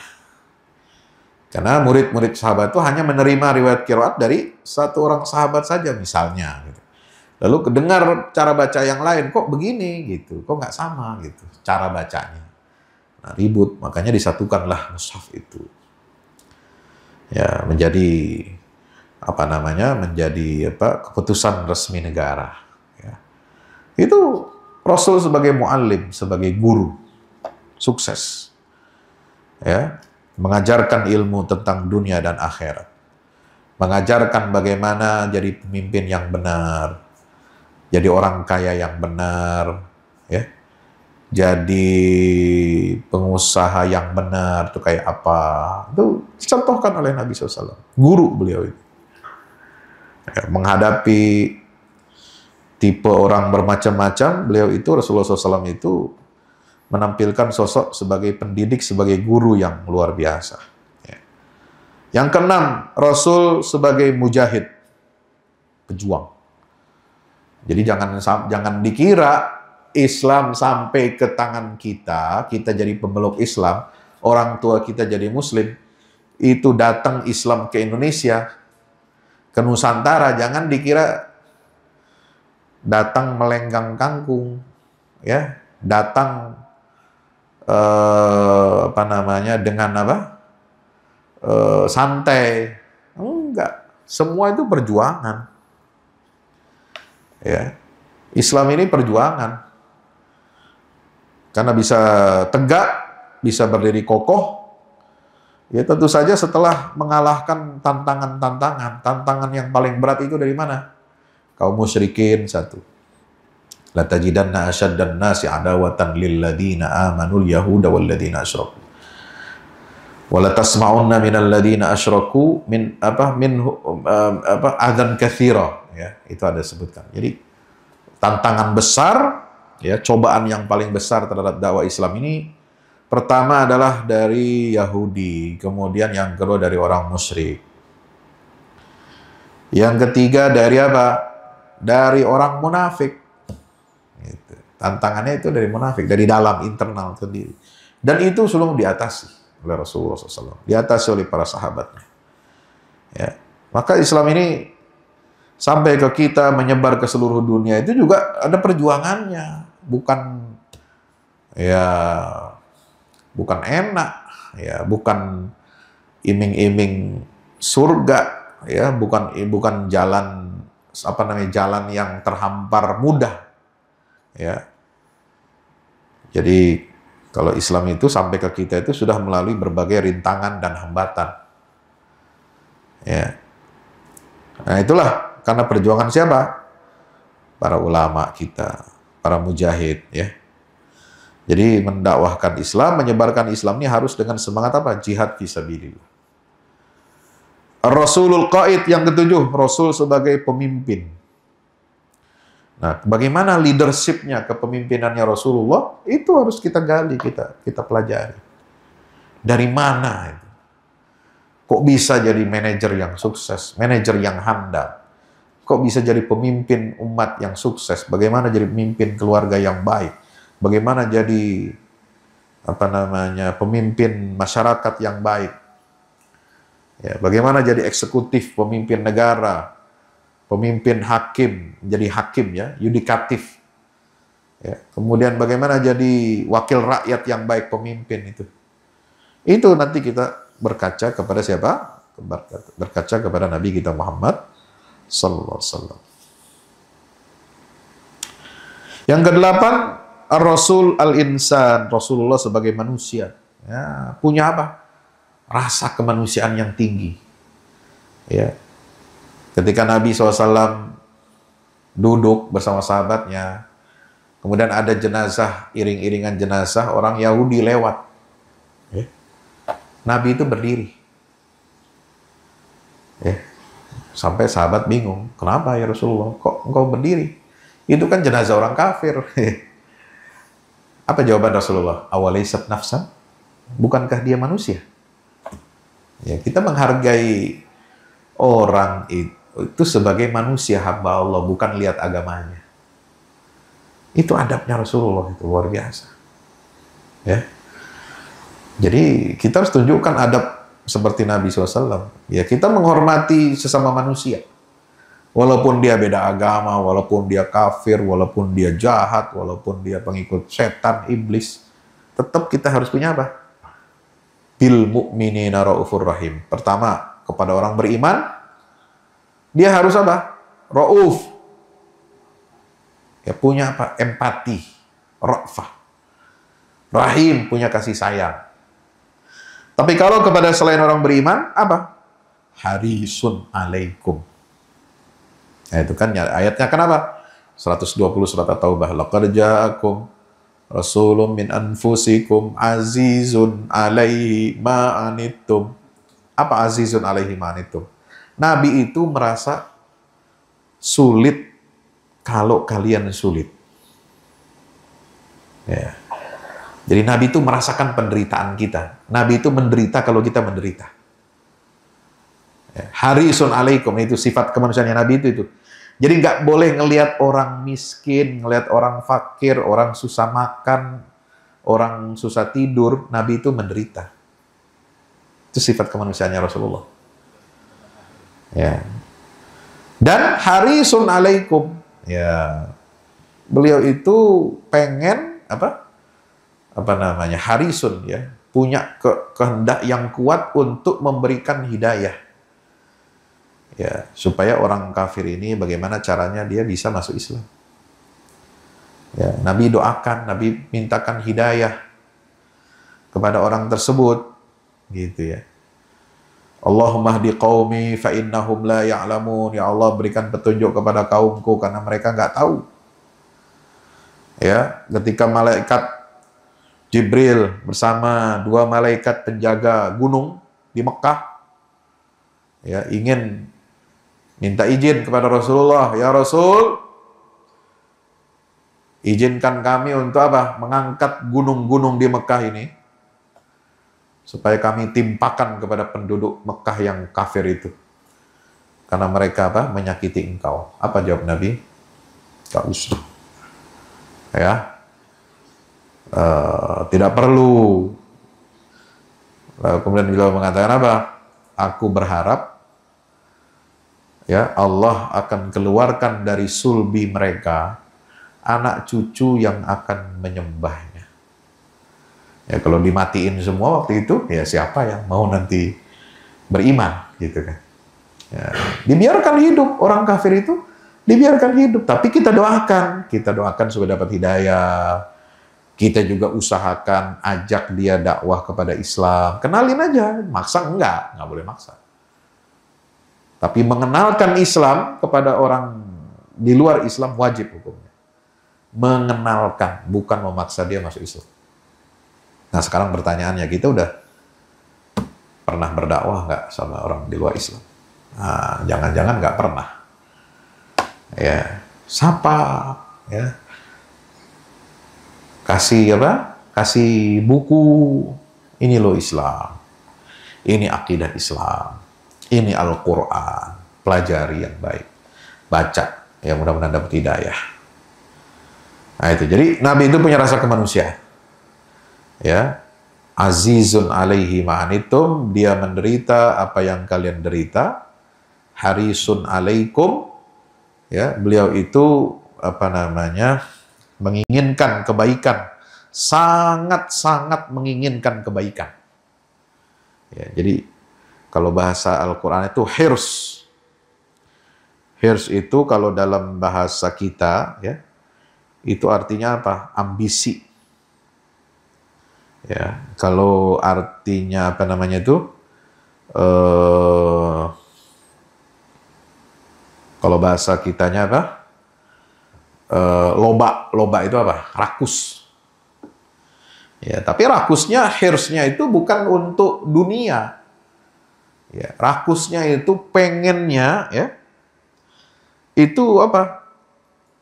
Karena murid-murid sahabat itu hanya menerima riwayat kiroat dari satu orang sahabat saja misalnya. Gitu. Lalu kedengar cara baca yang lain, kok begini gitu, kok nggak sama gitu cara bacanya. Nah, ribut, makanya disatukanlah mushaf itu. Ya, menjadi apa namanya? menjadi apa? keputusan resmi negara. Itu Rasul sebagai muallim, sebagai guru, sukses. Ya, mengajarkan ilmu tentang dunia dan akhirat. Mengajarkan bagaimana jadi pemimpin yang benar, jadi orang kaya yang benar, ya. Jadi pengusaha yang benar itu kayak apa? Itu dicontohkan oleh Nabi SAW. Guru beliau itu. Ya, menghadapi tipe orang bermacam-macam, beliau itu Rasulullah SAW itu menampilkan sosok sebagai pendidik, sebagai guru yang luar biasa. Ya. Yang keenam, Rasul sebagai mujahid, pejuang. Jadi jangan jangan dikira Islam sampai ke tangan kita, kita jadi pemeluk Islam, orang tua kita jadi Muslim, itu datang Islam ke Indonesia, ke Nusantara, jangan dikira datang melenggang kangkung, ya, datang eh, apa namanya dengan apa? Eh, santai. Enggak, semua itu perjuangan. Ya. Islam ini perjuangan. Karena bisa tegak, bisa berdiri kokoh, Ya tentu saja setelah mengalahkan tantangan-tantangan, tantangan yang paling berat itu dari mana? kaum musyrikin satu latajidanna asyaddan nasi adawatan lilladina amanul yahuda walladina asyraku wala tasma'unna minal ladina asyraku min apa min um, um, apa adzan katsira ya itu ada sebutkan jadi tantangan besar ya cobaan yang paling besar terhadap dakwah Islam ini pertama adalah dari Yahudi kemudian yang kedua dari orang musyrik yang ketiga dari apa dari orang munafik. Gitu. Tantangannya itu dari munafik, dari dalam internal sendiri. Dan itu sulung diatasi oleh Rasulullah SAW, diatasi oleh para sahabatnya. Ya. Maka Islam ini sampai ke kita menyebar ke seluruh dunia itu juga ada perjuangannya, bukan ya bukan enak, ya bukan iming-iming surga, ya bukan bukan jalan apa namanya jalan yang terhampar mudah ya jadi kalau Islam itu sampai ke kita itu sudah melalui berbagai rintangan dan hambatan ya nah itulah karena perjuangan siapa para ulama kita para mujahid ya jadi mendakwahkan Islam menyebarkan Islam ini harus dengan semangat apa jihad fisabilillah Rasulul Qaid yang ketujuh, Rasul sebagai pemimpin. Nah, bagaimana leadershipnya, kepemimpinannya Rasulullah, itu harus kita gali, kita kita pelajari. Dari mana Kok bisa jadi manajer yang sukses, manajer yang handal? Kok bisa jadi pemimpin umat yang sukses? Bagaimana jadi pemimpin keluarga yang baik? Bagaimana jadi apa namanya pemimpin masyarakat yang baik? Ya, bagaimana jadi eksekutif, pemimpin negara, pemimpin hakim, jadi hakim ya, yudikatif. Ya, kemudian bagaimana jadi wakil rakyat yang baik pemimpin itu. Itu nanti kita berkaca kepada siapa? Berkaca kepada Nabi kita Muhammad sallallahu wasallam. Yang kedelapan, rasul al-Insan, Rasulullah sebagai manusia. Ya, punya apa? rasa kemanusiaan yang tinggi. Ya. Ketika Nabi SAW duduk bersama sahabatnya, kemudian ada jenazah, iring-iringan jenazah orang Yahudi lewat. Ya. Nabi itu berdiri. Ya. Sampai sahabat bingung, kenapa ya Rasulullah, kok engkau berdiri? Itu kan jenazah orang kafir. Apa jawaban Rasulullah? Awalaisat nafsan? Bukankah dia manusia? Ya, kita menghargai orang itu, itu sebagai manusia hamba Allah, bukan lihat agamanya. Itu adabnya Rasulullah itu luar biasa. Ya. Jadi kita harus tunjukkan adab seperti Nabi SAW. Ya, kita menghormati sesama manusia. Walaupun dia beda agama, walaupun dia kafir, walaupun dia jahat, walaupun dia pengikut setan, iblis, tetap kita harus punya apa? bil mu'minina raufur rahim. Pertama, kepada orang beriman dia harus apa? Rauf. Ya punya apa? Empati, rafah. Rahim punya kasih sayang. Tapi kalau kepada selain orang beriman apa? Harisun alaikum. Nah, itu kan ayatnya kenapa? 120 surat At-Taubah laqad ja'akum Rasulun min anfusikum azizun alaihi ma'anittum. Apa azizun alaihi ma'anittum? Nabi itu merasa sulit kalau kalian sulit. Ya. Jadi Nabi itu merasakan penderitaan kita. Nabi itu menderita kalau kita menderita. Ya. Harisun alaikum itu sifat kemanusiaan Nabi itu itu jadi nggak boleh ngelihat orang miskin, ngelihat orang fakir, orang susah makan, orang susah tidur. Nabi itu menderita. Itu sifat kemanusiaannya Rasulullah. Ya. Dan sun alaikum. Ya. Beliau itu pengen apa? Apa namanya? Harisun ya. Punya ke kehendak yang kuat untuk memberikan hidayah ya supaya orang kafir ini bagaimana caranya dia bisa masuk Islam ya Nabi doakan Nabi mintakan hidayah kepada orang tersebut gitu ya Allahumma di qaumi fa innahum la ya'lamun ya Allah berikan petunjuk kepada kaumku karena mereka nggak tahu ya ketika malaikat Jibril bersama dua malaikat penjaga gunung di Mekah ya ingin Minta izin kepada Rasulullah, ya Rasul, izinkan kami untuk apa? Mengangkat gunung-gunung di Mekah ini supaya kami timpakan kepada penduduk Mekah yang kafir itu. Karena mereka apa? Menyakiti engkau. Apa jawab Nabi? Tak usah. Ya. Uh, tidak perlu Lalu kemudian beliau mengatakan apa? Aku berharap ya Allah akan keluarkan dari sulbi mereka anak cucu yang akan menyembahnya. Ya kalau dimatiin semua waktu itu ya siapa yang mau nanti beriman gitu kan. Ya, dibiarkan hidup orang kafir itu dibiarkan hidup tapi kita doakan kita doakan supaya dapat hidayah kita juga usahakan ajak dia dakwah kepada Islam kenalin aja maksa enggak nggak boleh maksa tapi mengenalkan Islam kepada orang di luar Islam wajib hukumnya. Mengenalkan, bukan memaksa dia masuk Islam. Nah sekarang pertanyaannya, kita udah pernah berdakwah nggak sama orang di luar Islam? jangan nah, jangan-jangan nggak pernah. Ya, sapa, ya, kasih apa? Kasih buku, ini loh Islam, ini akidah Islam ini Al-Quran. Pelajari yang baik. Baca. Ya mudah-mudahan dapat hidayah. Nah itu. Jadi Nabi itu punya rasa kemanusiaan. Ya. Azizun alaihi ma'anitum. Dia menderita apa yang kalian derita. Harisun alaikum. Ya, beliau itu apa namanya menginginkan kebaikan sangat-sangat menginginkan kebaikan ya, jadi kalau bahasa Al-Quran itu hirs. Hirs itu kalau dalam bahasa kita, ya, itu artinya apa? Ambisi. Ya, kalau artinya apa namanya itu? Uh, kalau bahasa kitanya apa? Uh, loba, loba itu apa? Rakus. Ya, tapi rakusnya, hirsnya itu bukan untuk dunia, Ya, rakusnya itu pengennya ya itu apa?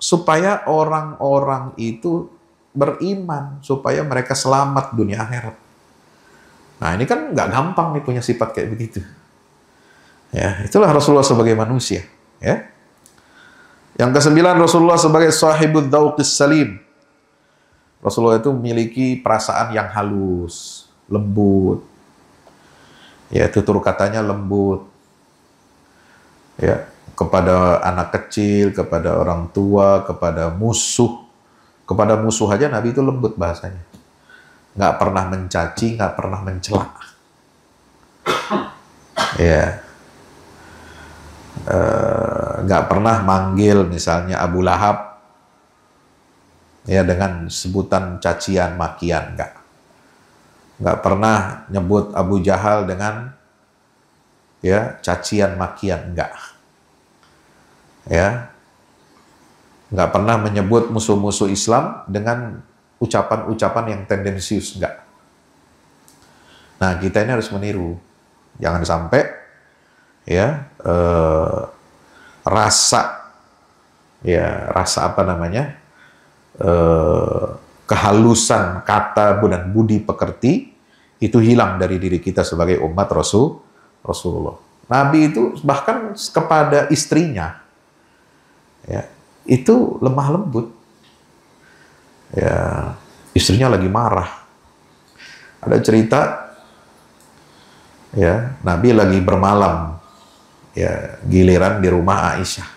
Supaya orang-orang itu beriman, supaya mereka selamat dunia akhirat. Nah, ini kan nggak gampang nih punya sifat kayak begitu. Ya, itulah Rasulullah sebagai manusia, ya. Yang kesembilan Rasulullah sebagai sahibud dauqis salim. Rasulullah itu memiliki perasaan yang halus, lembut, ya tutur katanya lembut ya kepada anak kecil kepada orang tua kepada musuh kepada musuh aja Nabi itu lembut bahasanya nggak pernah mencaci nggak pernah mencela ya eh, nggak e, pernah manggil misalnya Abu Lahab ya dengan sebutan cacian makian nggak nggak pernah nyebut Abu Jahal dengan ya cacian makian enggak ya nggak pernah menyebut musuh-musuh Islam dengan ucapan-ucapan yang tendensius enggak nah kita ini harus meniru jangan sampai ya eh, rasa ya rasa apa namanya eh, kehalusan kata dan budi pekerti itu hilang dari diri kita sebagai umat Rasul Rasulullah. Nabi itu bahkan kepada istrinya ya, itu lemah lembut. Ya, istrinya lagi marah. Ada cerita ya, Nabi lagi bermalam ya, giliran di rumah Aisyah.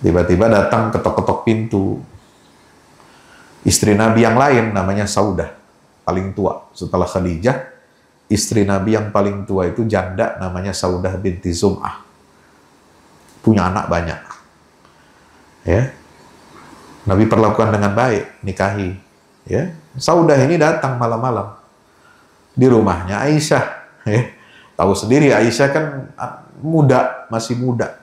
Tiba-tiba datang ketok-ketok pintu. Istri Nabi yang lain namanya Saudah, paling tua. Setelah Khadijah, istri Nabi yang paling tua itu janda namanya Saudah binti Zum'ah. Punya anak banyak. Ya. Nabi perlakukan dengan baik, nikahi. Ya. Saudah ini datang malam-malam di rumahnya Aisyah. Ya. Tahu sendiri Aisyah kan ah, muda, masih muda.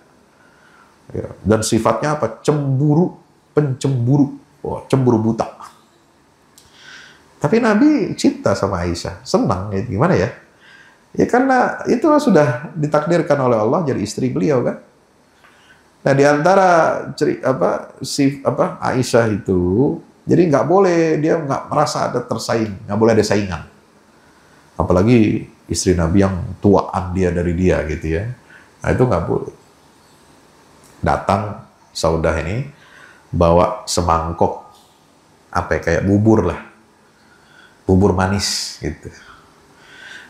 Ya. Dan sifatnya apa? Cemburu, pencemburu oh, cemburu buta. Tapi Nabi cinta sama Aisyah, senang ya gimana ya? Ya karena itulah sudah ditakdirkan oleh Allah jadi istri beliau kan. Nah di antara ceri, apa si apa Aisyah itu jadi nggak boleh dia nggak merasa ada tersaing, nggak boleh ada saingan. Apalagi istri Nabi yang tuaan dia dari dia gitu ya. Nah itu nggak boleh. Datang saudah ini bawa semangkok apa ya kayak bubur lah bubur manis gitu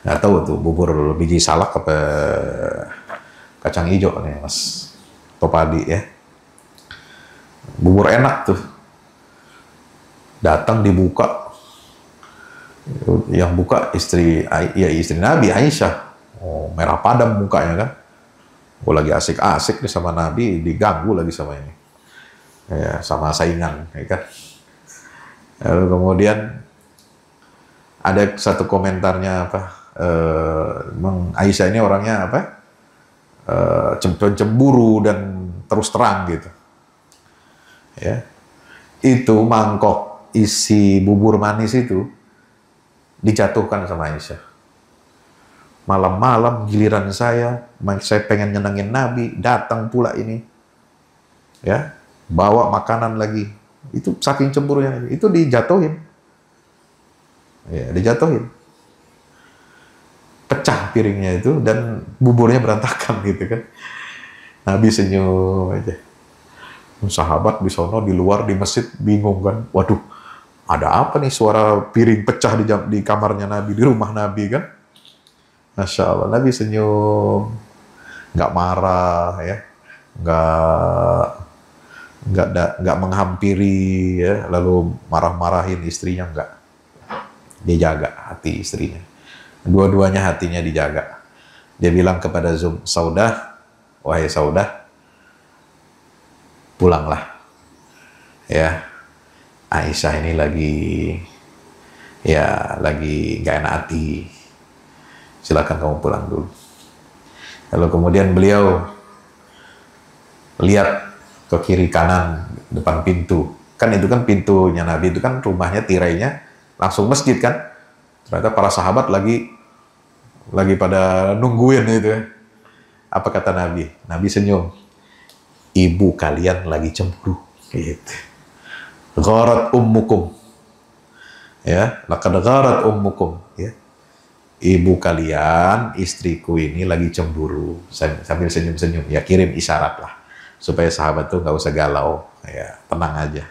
nggak tahu tuh bubur biji salak apa kacang hijau nih mas topadi ya bubur enak tuh datang dibuka yang buka istri ya istri Nabi Aisyah oh, merah padam mukanya kan gue lagi asik-asik nih sama Nabi diganggu lagi sama ini ya, sama saingan, ya kan? Lalu kemudian ada satu komentarnya apa? Eh, Aisyah ini orangnya apa? Eh, cemburu dan terus terang gitu. Ya. Itu mangkok isi bubur manis itu dijatuhkan sama Aisyah. Malam-malam giliran saya, saya pengen nyenengin Nabi, datang pula ini. Ya, bawa makanan lagi. Itu saking cemburunya. Itu dijatuhin. Ya, dijatuhin. Pecah piringnya itu dan buburnya berantakan gitu kan. Nabi senyum aja. Sahabat di sono di luar di masjid bingung kan. Waduh, ada apa nih suara piring pecah di, jam, di kamarnya Nabi, di rumah Nabi kan. Masya Allah, Nabi senyum, nggak marah ya, nggak nggak da, nggak menghampiri ya, lalu marah-marahin istrinya nggak dia jaga hati istrinya dua-duanya hatinya dijaga dia bilang kepada Zum Saudah wahai Saudah pulanglah ya Aisyah ini lagi ya lagi nggak enak hati silakan kamu pulang dulu lalu kemudian beliau lihat ke kiri kanan depan pintu. Kan itu kan pintunya Nabi itu kan rumahnya tirainya langsung masjid kan. Ternyata para sahabat lagi lagi pada nungguin itu. Ya. Apa kata Nabi? Nabi senyum. Ibu kalian lagi cemburu. Gitu. Gharat ummukum. Ya, laqad gharat ummukum, ya. Ibu kalian, istriku ini lagi cemburu. Sambil senyum-senyum, ya kirim isyarat lah supaya sahabat tuh nggak usah galau ya tenang aja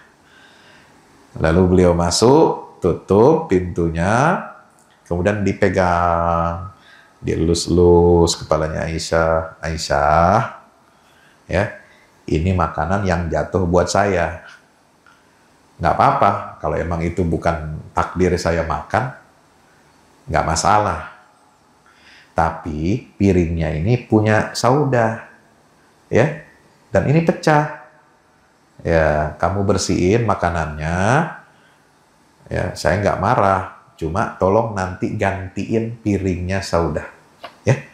lalu beliau masuk tutup pintunya kemudian dipegang dielus-elus kepalanya Aisyah Aisyah ya ini makanan yang jatuh buat saya nggak apa-apa kalau emang itu bukan takdir saya makan nggak masalah tapi piringnya ini punya saudah ya dan ini pecah. Ya, kamu bersihin makanannya. Ya, saya nggak marah. Cuma tolong nanti gantiin piringnya saudah. Ya,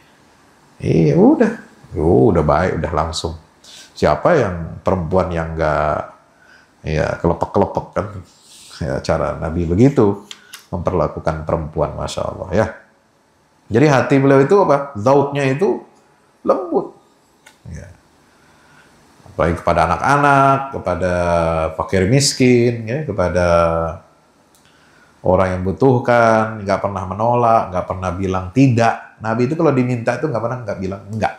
iya udah. Oh, udah baik, udah langsung. Siapa yang perempuan yang nggak ya kelepek-kelepek kan? Ya, cara Nabi begitu memperlakukan perempuan, masya Allah ya. Jadi hati beliau itu apa? Zautnya itu lembut. Ya baik kepada anak-anak, kepada fakir miskin, ya, kepada orang yang butuhkan, nggak pernah menolak, nggak pernah bilang tidak. Nabi itu kalau diminta itu nggak pernah nggak bilang enggak.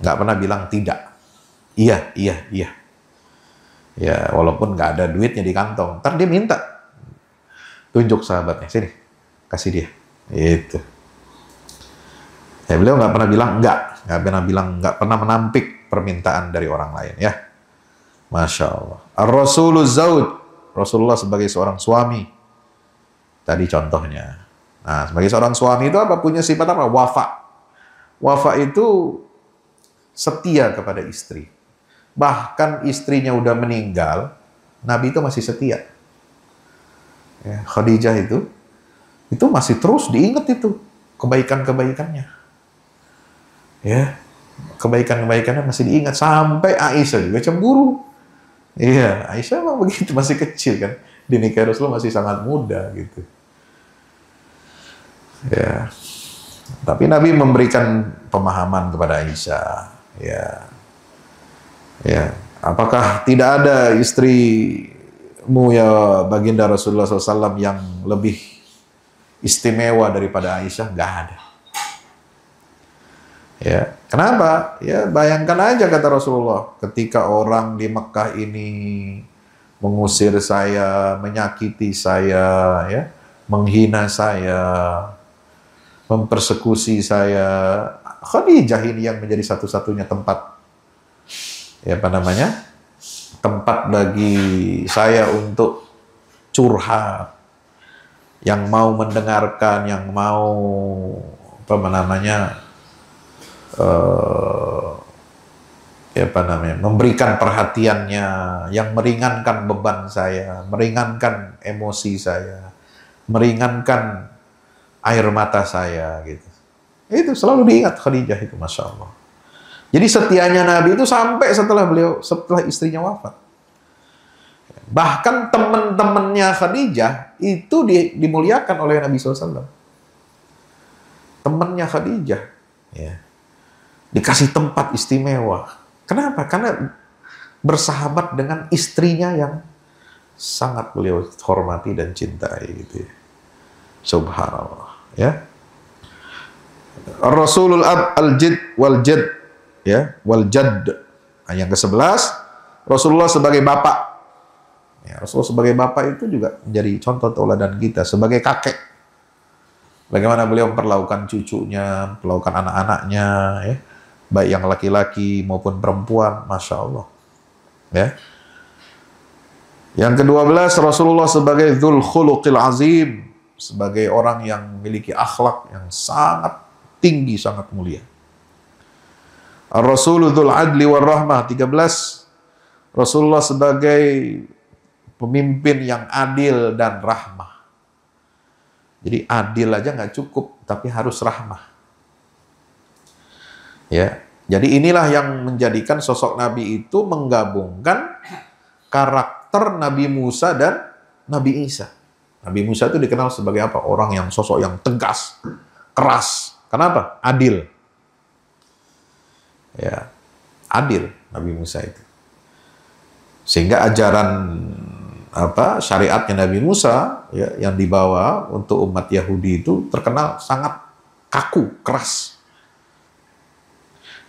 Nggak pernah bilang tidak. Iya, iya, iya. Ya, walaupun nggak ada duitnya di kantong. Ntar dia minta. Tunjuk sahabatnya, sini. Kasih dia. Itu. Ya, beliau nggak pernah bilang enggak. Ya Bena bilang, nggak pernah menampik permintaan dari orang lain ya. Masya Allah. Rasulullah Zawud. Rasulullah sebagai seorang suami. Tadi contohnya. Nah, sebagai seorang suami itu apa? Punya sifat apa? Wafa. Wafa itu setia kepada istri. Bahkan istrinya udah meninggal, Nabi itu masih setia. Ya, Khadijah itu, itu masih terus diingat itu kebaikan-kebaikannya. Ya, kebaikan-kebaikannya masih diingat sampai Aisyah juga cemburu. Iya, Aisyah mah begitu masih kecil kan. Dinikahi Rasulullah masih sangat muda gitu. Ya. Tapi Nabi memberikan pemahaman kepada Aisyah. Ya. Ya. Apakah tidak ada istrimu ya baginda Rasulullah SAW yang lebih istimewa daripada Aisyah? Gak ada. Ya, kenapa? Ya, bayangkan aja kata Rasulullah, ketika orang di Mekah ini mengusir saya, menyakiti saya, ya, menghina saya, mempersekusi saya. Khadijah ini yang menjadi satu-satunya tempat ya apa namanya? tempat bagi saya untuk curhat yang mau mendengarkan, yang mau apa namanya? uh, ya apa namanya memberikan perhatiannya yang meringankan beban saya, meringankan emosi saya, meringankan air mata saya gitu. Itu selalu diingat Khadijah itu masya Allah. Jadi setianya Nabi itu sampai setelah beliau setelah istrinya wafat. Bahkan teman-temannya Khadijah itu di, dimuliakan oleh Nabi SAW. Temannya Khadijah. Ya. Dikasih tempat istimewa. Kenapa? Karena bersahabat dengan istrinya yang sangat beliau hormati dan cintai gitu ya. Subhanallah, ya. Rasulul Ab al Jid wal Jad ya, wal Jad. Nah, yang ke-11 Rasulullah sebagai bapak. Ya, Rasulullah sebagai bapak itu juga menjadi contoh tauladan kita sebagai kakek. Bagaimana beliau memperlakukan cucunya, memperlakukan anak-anaknya ya baik yang laki-laki maupun perempuan, masya Allah. Ya. Yang kedua belas Rasulullah sebagai Dzul Khuluqil Azim, sebagai orang yang memiliki akhlak yang sangat tinggi, sangat mulia. Rasulul Adli wal Rahmah 13 Rasulullah sebagai pemimpin yang adil dan rahmah. Jadi adil aja nggak cukup, tapi harus rahmah. Ya, jadi inilah yang menjadikan sosok Nabi itu menggabungkan karakter Nabi Musa dan Nabi Isa. Nabi Musa itu dikenal sebagai apa? Orang yang sosok yang tegas, keras. Kenapa? Adil. Ya, adil Nabi Musa itu. Sehingga ajaran apa syariatnya Nabi Musa ya, yang dibawa untuk umat Yahudi itu terkenal sangat kaku, keras,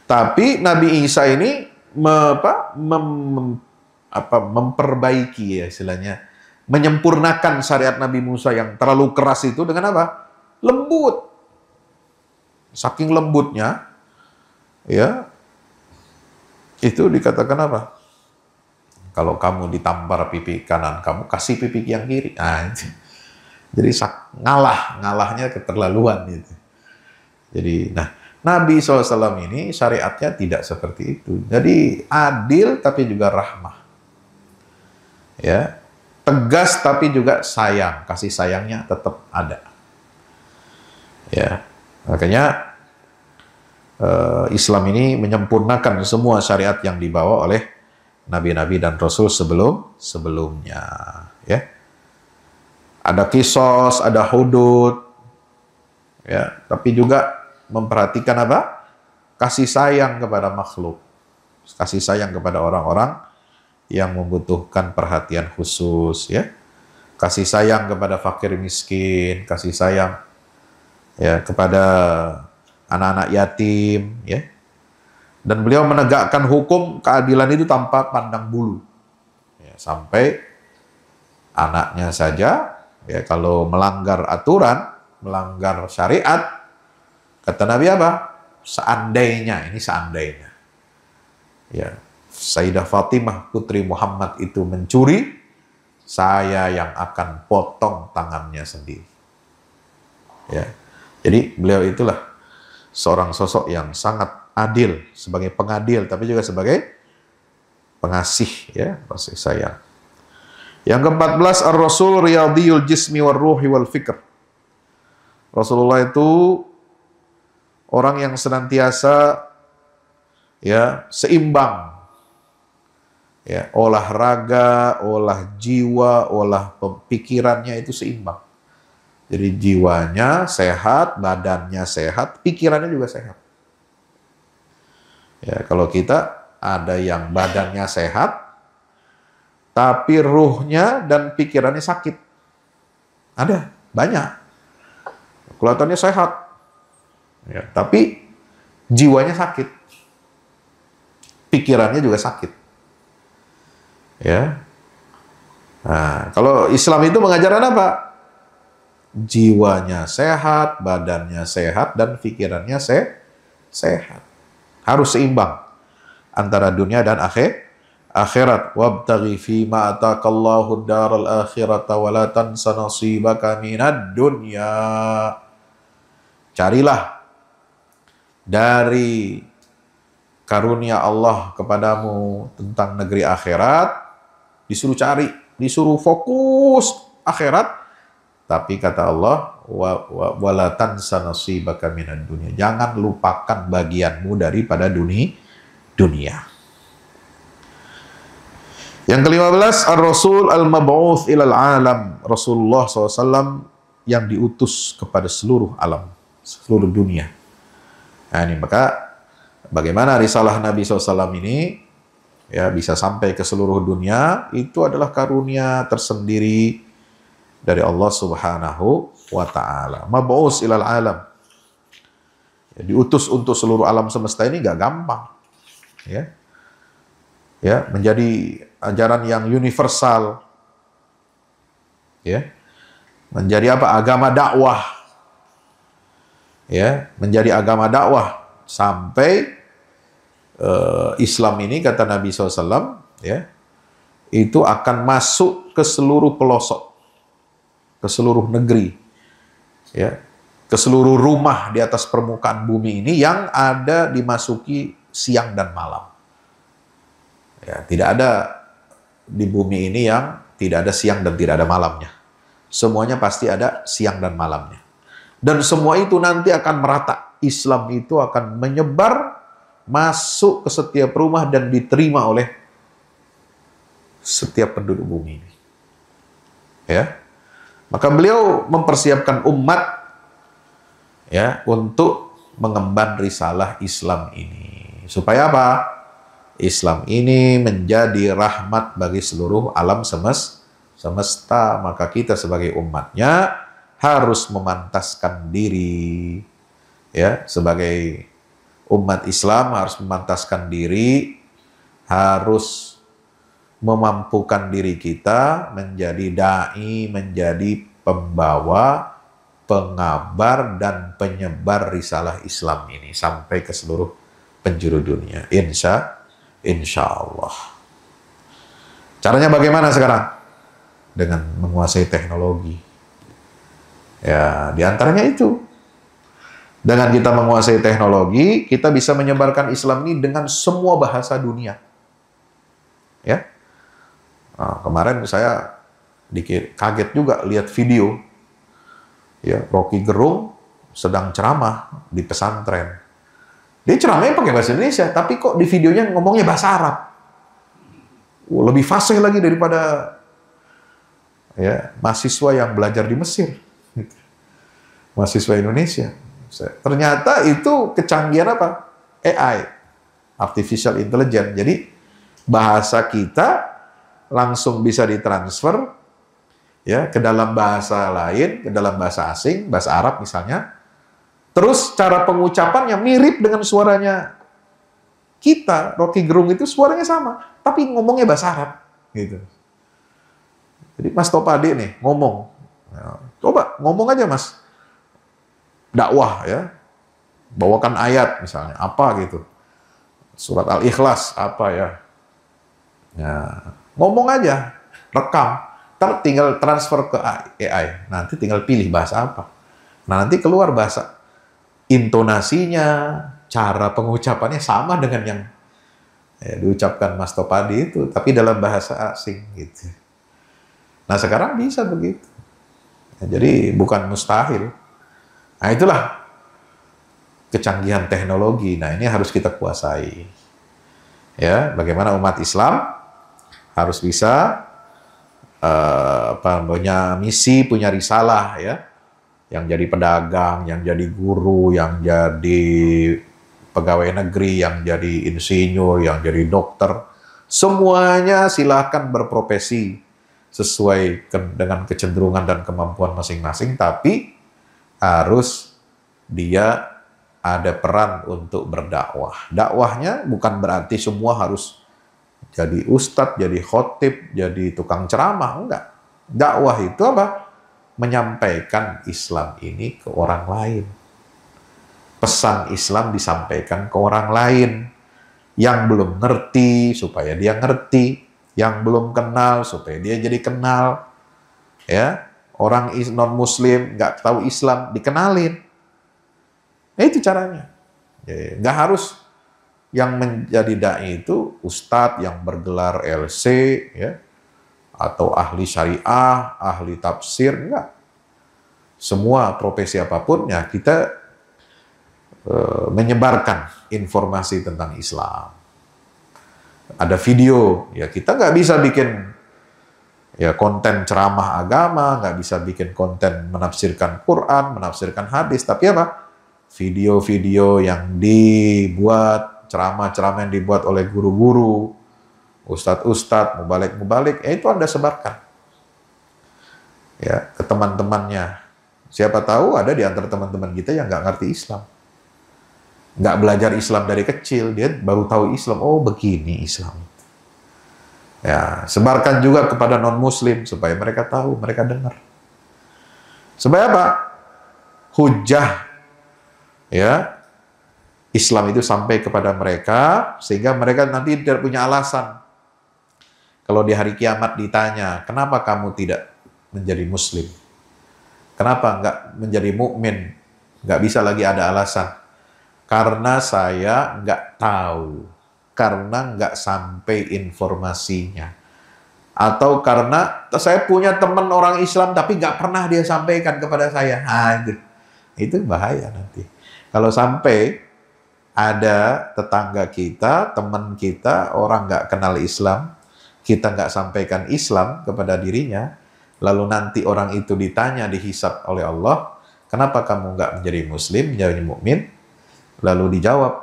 tapi Nabi Isa ini me, apa, mem, apa, memperbaiki ya istilahnya, menyempurnakan syariat Nabi Musa yang terlalu keras itu dengan apa? Lembut. Saking lembutnya, ya itu dikatakan apa? Kalau kamu ditampar pipi kanan, kamu kasih pipi yang kiri. Nah, jadi sak, ngalah, ngalahnya keterlaluan gitu. Jadi, nah, Nabi SAW ini syariatnya tidak seperti itu. Jadi adil tapi juga rahmah. Ya, tegas tapi juga sayang, kasih sayangnya tetap ada. Ya, makanya eh, Islam ini menyempurnakan semua syariat yang dibawa oleh nabi-nabi dan rasul sebelum sebelumnya. Ya, ada kisos, ada hudud, ya, tapi juga memperhatikan apa? Kasih sayang kepada makhluk. Kasih sayang kepada orang-orang yang membutuhkan perhatian khusus ya. Kasih sayang kepada fakir miskin, kasih sayang ya kepada anak-anak yatim ya. Dan beliau menegakkan hukum keadilan itu tanpa pandang bulu. Ya, sampai anaknya saja ya kalau melanggar aturan, melanggar syariat Kata Nabi apa? Seandainya, ini seandainya. Ya, Sayyidah Fatimah putri Muhammad itu mencuri, saya yang akan potong tangannya sendiri. Ya. Jadi beliau itulah seorang sosok yang sangat adil sebagai pengadil tapi juga sebagai pengasih ya, kasih sayang. Yang ke-14 Ar-Rasul Riyadiyul jismi war ruhi wal fikr. Rasulullah itu orang yang senantiasa ya seimbang ya olahraga olah jiwa olah pikirannya itu seimbang jadi jiwanya sehat badannya sehat pikirannya juga sehat ya kalau kita ada yang badannya sehat tapi ruhnya dan pikirannya sakit ada banyak kelihatannya sehat Ya, tapi jiwanya sakit. Pikirannya juga sakit. Ya. Nah, kalau Islam itu mengajarkan apa? Jiwanya sehat, badannya sehat, dan pikirannya se sehat. Harus seimbang antara dunia dan akhir akhirat wabtaghi fi ma'atakallahu daral akhirata wa tansa nasibaka minad dunya carilah dari karunia Allah kepadamu tentang negeri akhirat, disuruh cari, disuruh fokus akhirat. Tapi kata Allah, dunia. Jangan lupakan bagianmu daripada dunia. dunia. Yang kelima belas, rasul Al-Mab'uth ilal alam. Rasulullah SAW yang diutus kepada seluruh alam, seluruh dunia. Nah, ini maka bagaimana risalah Nabi SAW ini ya bisa sampai ke seluruh dunia itu adalah karunia tersendiri dari Allah Subhanahu wa taala. Mab'us ilal alam. Ya, diutus untuk seluruh alam semesta ini gak gampang. Ya. Ya, menjadi ajaran yang universal. Ya. Menjadi apa? Agama dakwah ya menjadi agama dakwah sampai uh, Islam ini kata Nabi SAW ya itu akan masuk ke seluruh pelosok ke seluruh negeri ya ke seluruh rumah di atas permukaan bumi ini yang ada dimasuki siang dan malam ya tidak ada di bumi ini yang tidak ada siang dan tidak ada malamnya semuanya pasti ada siang dan malamnya dan semua itu nanti akan merata. Islam itu akan menyebar masuk ke setiap rumah dan diterima oleh setiap penduduk bumi ini. Ya. Maka beliau mempersiapkan umat ya untuk mengemban risalah Islam ini. Supaya apa? Islam ini menjadi rahmat bagi seluruh alam semesta. Semesta maka kita sebagai umatnya harus memantaskan diri ya sebagai umat Islam harus memantaskan diri harus memampukan diri kita menjadi dai menjadi pembawa pengabar dan penyebar risalah Islam ini sampai ke seluruh penjuru dunia insya insya Allah caranya bagaimana sekarang dengan menguasai teknologi Ya, diantaranya itu. Dengan kita menguasai teknologi, kita bisa menyebarkan Islam ini dengan semua bahasa dunia. Ya, nah, kemarin saya dikit kaget juga lihat video, ya Rocky Gerung sedang ceramah di pesantren. Dia ceramahnya pakai bahasa Indonesia, tapi kok di videonya ngomongnya bahasa Arab. lebih fasih lagi daripada ya mahasiswa yang belajar di Mesir mahasiswa Indonesia. Ternyata itu kecanggihan apa? AI, artificial intelligence. Jadi bahasa kita langsung bisa ditransfer ya ke dalam bahasa lain, ke dalam bahasa asing, bahasa Arab misalnya. Terus cara pengucapannya mirip dengan suaranya kita, Rocky Gerung itu suaranya sama, tapi ngomongnya bahasa Arab gitu. Jadi Mas Topade nih ngomong, nah, coba ngomong aja Mas, dakwah ya. Bawakan ayat misalnya, apa gitu. Surat Al-Ikhlas apa ya. Ya, ngomong aja, rekam. Ter tinggal transfer ke AI. Nanti tinggal pilih bahasa apa. Nah, nanti keluar bahasa intonasinya, cara pengucapannya sama dengan yang ya, diucapkan Mas Topadi itu, tapi dalam bahasa asing gitu. Nah sekarang bisa begitu. Ya, jadi bukan mustahil. Nah itulah kecanggihan teknologi. Nah ini harus kita kuasai. Ya, bagaimana umat Islam harus bisa uh, apa, punya misi, punya risalah ya, yang jadi pedagang, yang jadi guru, yang jadi pegawai negeri, yang jadi insinyur, yang jadi dokter, semuanya silahkan berprofesi sesuai ke, dengan kecenderungan dan kemampuan masing-masing, tapi harus dia ada peran untuk berdakwah. Dakwahnya bukan berarti semua harus jadi ustadz, jadi khotib, jadi tukang ceramah, enggak. Dakwah itu apa? Menyampaikan Islam ini ke orang lain. Pesan Islam disampaikan ke orang lain. Yang belum ngerti, supaya dia ngerti. Yang belum kenal, supaya dia jadi kenal. Ya, Orang non-muslim, nggak tahu Islam, dikenalin. Ya itu caranya. Ya, ya. Nggak harus yang menjadi dai itu ustadz yang bergelar LC, ya, atau ahli syariah, ahli tafsir, nggak. Semua profesi apapun, ya kita e, menyebarkan informasi tentang Islam. Ada video, ya kita nggak bisa bikin ya konten ceramah agama, nggak bisa bikin konten menafsirkan Quran, menafsirkan hadis, tapi apa? Video-video yang dibuat, ceramah-ceramah yang dibuat oleh guru-guru, ustadz-ustadz, mubalik-mubalik, ya itu Anda sebarkan. Ya, ke teman-temannya. Siapa tahu ada di antara teman-teman kita yang nggak ngerti Islam. Nggak belajar Islam dari kecil, dia baru tahu Islam, oh begini Islam Ya, sebarkan juga kepada non-muslim supaya mereka tahu, mereka dengar. Supaya apa? Hujah ya Islam itu sampai kepada mereka sehingga mereka nanti tidak punya alasan. Kalau di hari kiamat ditanya, "Kenapa kamu tidak menjadi muslim? Kenapa enggak menjadi mukmin?" Enggak bisa lagi ada alasan. Karena saya enggak tahu karena nggak sampai informasinya. Atau karena saya punya teman orang Islam tapi nggak pernah dia sampaikan kepada saya. Nah, itu, bahaya nanti. Kalau sampai ada tetangga kita, teman kita, orang nggak kenal Islam, kita nggak sampaikan Islam kepada dirinya, lalu nanti orang itu ditanya, dihisap oleh Allah, kenapa kamu nggak menjadi Muslim, menjadi mukmin? Lalu dijawab,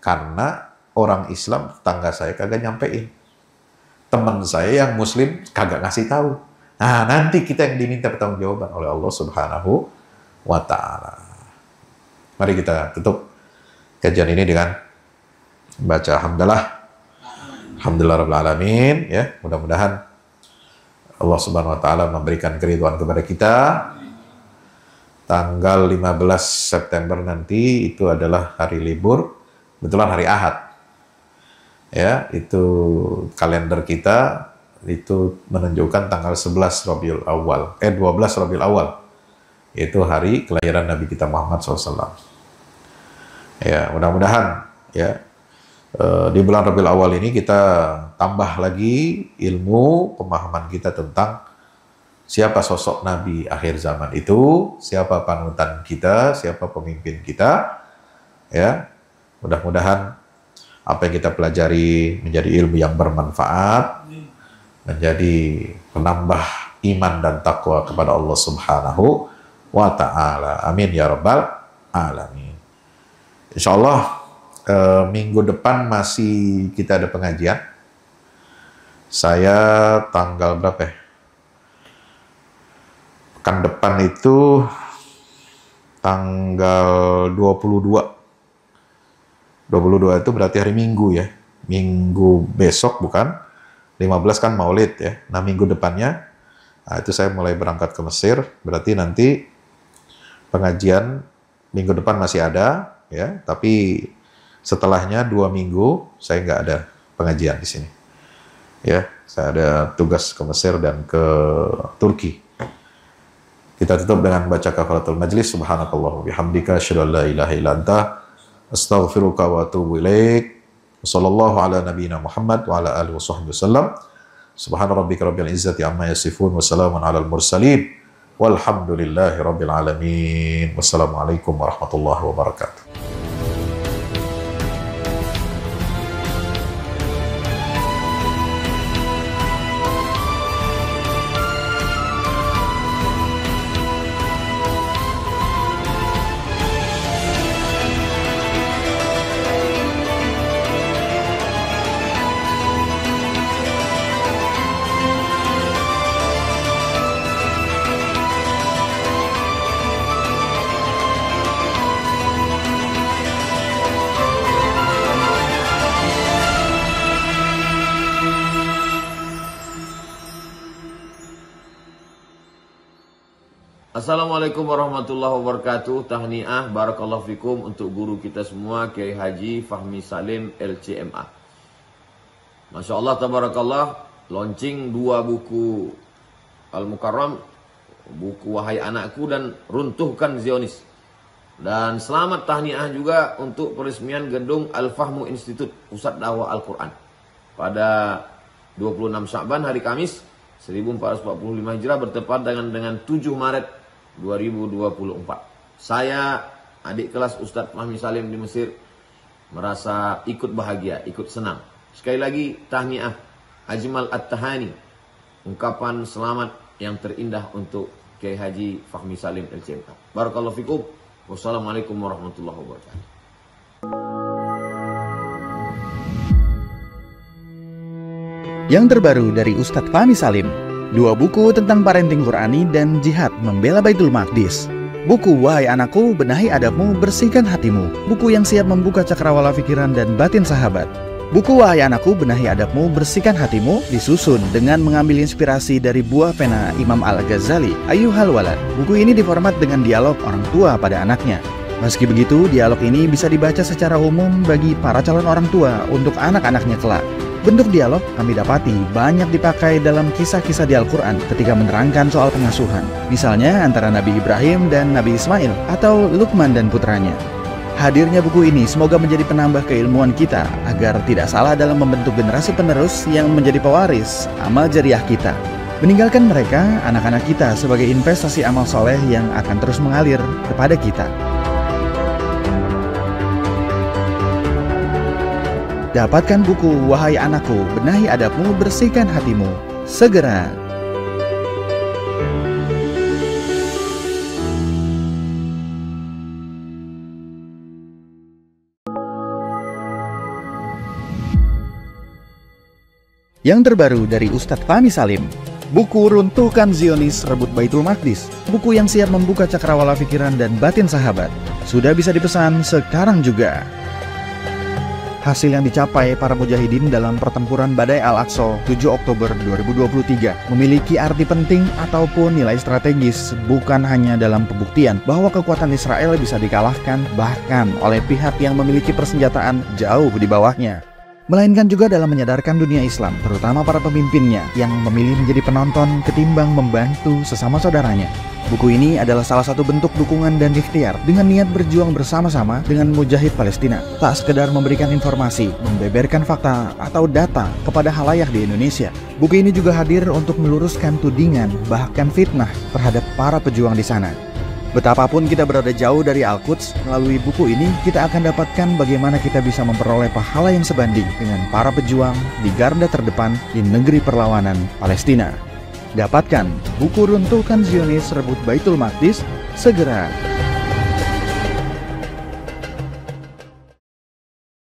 karena orang Islam, tetangga saya kagak nyampein. Teman saya yang Muslim kagak ngasih tahu. Nah, nanti kita yang diminta pertanggungjawaban oleh Allah Subhanahu wa taala. Mari kita tutup kajian ini dengan baca hamdalah. Alhamdulillah rabbil alamin ya, mudah-mudahan Allah Subhanahu wa taala memberikan keriduan kepada kita. Tanggal 15 September nanti itu adalah hari libur, kebetulan hari Ahad ya itu kalender kita itu menunjukkan tanggal 11 Rabiul Awal eh 12 Rabiul Awal itu hari kelahiran Nabi kita Muhammad SAW ya mudah-mudahan ya e, di bulan Rabiul Awal ini kita tambah lagi ilmu pemahaman kita tentang siapa sosok Nabi akhir zaman itu, siapa panutan kita, siapa pemimpin kita, ya mudah-mudahan apa yang kita pelajari menjadi ilmu yang bermanfaat, menjadi penambah iman dan takwa kepada Allah Subhanahu wa taala. Amin ya rabbal alamin. Insya Allah eh, minggu depan masih kita ada pengajian. Saya tanggal berapa ya? Pekan depan itu tanggal 22 22 itu berarti hari Minggu ya. Minggu besok bukan? 15 kan Maulid ya. Nah, minggu depannya nah, itu saya mulai berangkat ke Mesir, berarti nanti pengajian minggu depan masih ada ya, tapi setelahnya dua minggu saya nggak ada pengajian di sini. Ya, saya ada tugas ke Mesir dan ke Turki. Kita tutup dengan baca kafaratul majlis subhanakallah bihamdika asyhadu an ilaha أستغفرك وأتوب إليك وصلى الله على نبينا محمد وعلى آله وصحبه وسلم سبحان ربك رب العزة عما يصفون وسلام على المرسلين والحمد لله رب العالمين والسلام عليكم ورحمة الله وبركاته Assalamualaikum warahmatullahi wabarakatuh. Tahniah barakallahu fikum untuk guru kita semua Kiai Haji Fahmi Salim LCMA. Masya Allah tabarakallah launching dua buku Al Mukarram, buku Wahai Anakku dan Runtuhkan Zionis. Dan selamat tahniah juga untuk peresmian gedung Al Fahmu Institute Pusat Dawah Al-Qur'an pada 26 Syakban hari Kamis 1445 Hijrah bertepat dengan dengan 7 Maret 2024. Saya adik kelas Ustadz Mahmi Salim di Mesir merasa ikut bahagia, ikut senang. Sekali lagi tahniah Ajmal At-Tahani, ungkapan selamat yang terindah untuk Kiai Haji Fahmi Salim LCMK. Barakallahu fikum. Wassalamualaikum warahmatullahi wabarakatuh. Yang terbaru dari Ustadz Fahmi Salim, Dua buku tentang parenting Qurani dan jihad membela Baitul Maqdis. Buku Wahai Anakku, Benahi Adabmu, Bersihkan Hatimu. Buku yang siap membuka cakrawala pikiran dan batin sahabat. Buku Wahai Anakku, Benahi Adabmu, Bersihkan Hatimu disusun dengan mengambil inspirasi dari buah pena Imam Al-Ghazali, ayu Walad. Buku ini diformat dengan dialog orang tua pada anaknya. Meski begitu, dialog ini bisa dibaca secara umum bagi para calon orang tua untuk anak-anaknya kelak. Bentuk dialog kami dapati banyak dipakai dalam kisah-kisah di Al-Quran ketika menerangkan soal pengasuhan. Misalnya antara Nabi Ibrahim dan Nabi Ismail atau Lukman dan putranya. Hadirnya buku ini semoga menjadi penambah keilmuan kita agar tidak salah dalam membentuk generasi penerus yang menjadi pewaris amal jariah kita. Meninggalkan mereka, anak-anak kita sebagai investasi amal soleh yang akan terus mengalir kepada kita. Dapatkan buku Wahai Anakku, Benahi Adabmu, Bersihkan Hatimu. Segera! Yang terbaru dari Ustadz Fahmi Salim, buku Runtuhkan Zionis Rebut Baitul Maqdis, buku yang siap membuka cakrawala pikiran dan batin sahabat. Sudah bisa dipesan sekarang juga. Hasil yang dicapai para mujahidin dalam pertempuran Badai Al-Aqsa 7 Oktober 2023 memiliki arti penting ataupun nilai strategis bukan hanya dalam pembuktian bahwa kekuatan Israel bisa dikalahkan bahkan oleh pihak yang memiliki persenjataan jauh di bawahnya melainkan juga dalam menyadarkan dunia Islam, terutama para pemimpinnya yang memilih menjadi penonton ketimbang membantu sesama saudaranya. Buku ini adalah salah satu bentuk dukungan dan ikhtiar dengan niat berjuang bersama-sama dengan mujahid Palestina. Tak sekedar memberikan informasi, membeberkan fakta atau data kepada halayak di Indonesia. Buku ini juga hadir untuk meluruskan tudingan bahkan fitnah terhadap para pejuang di sana. Betapapun kita berada jauh dari Al-Quds, melalui buku ini kita akan dapatkan bagaimana kita bisa memperoleh pahala yang sebanding dengan para pejuang di garda terdepan di negeri perlawanan Palestina. Dapatkan buku Runtuhkan Zionis Rebut Baitul Maqdis segera.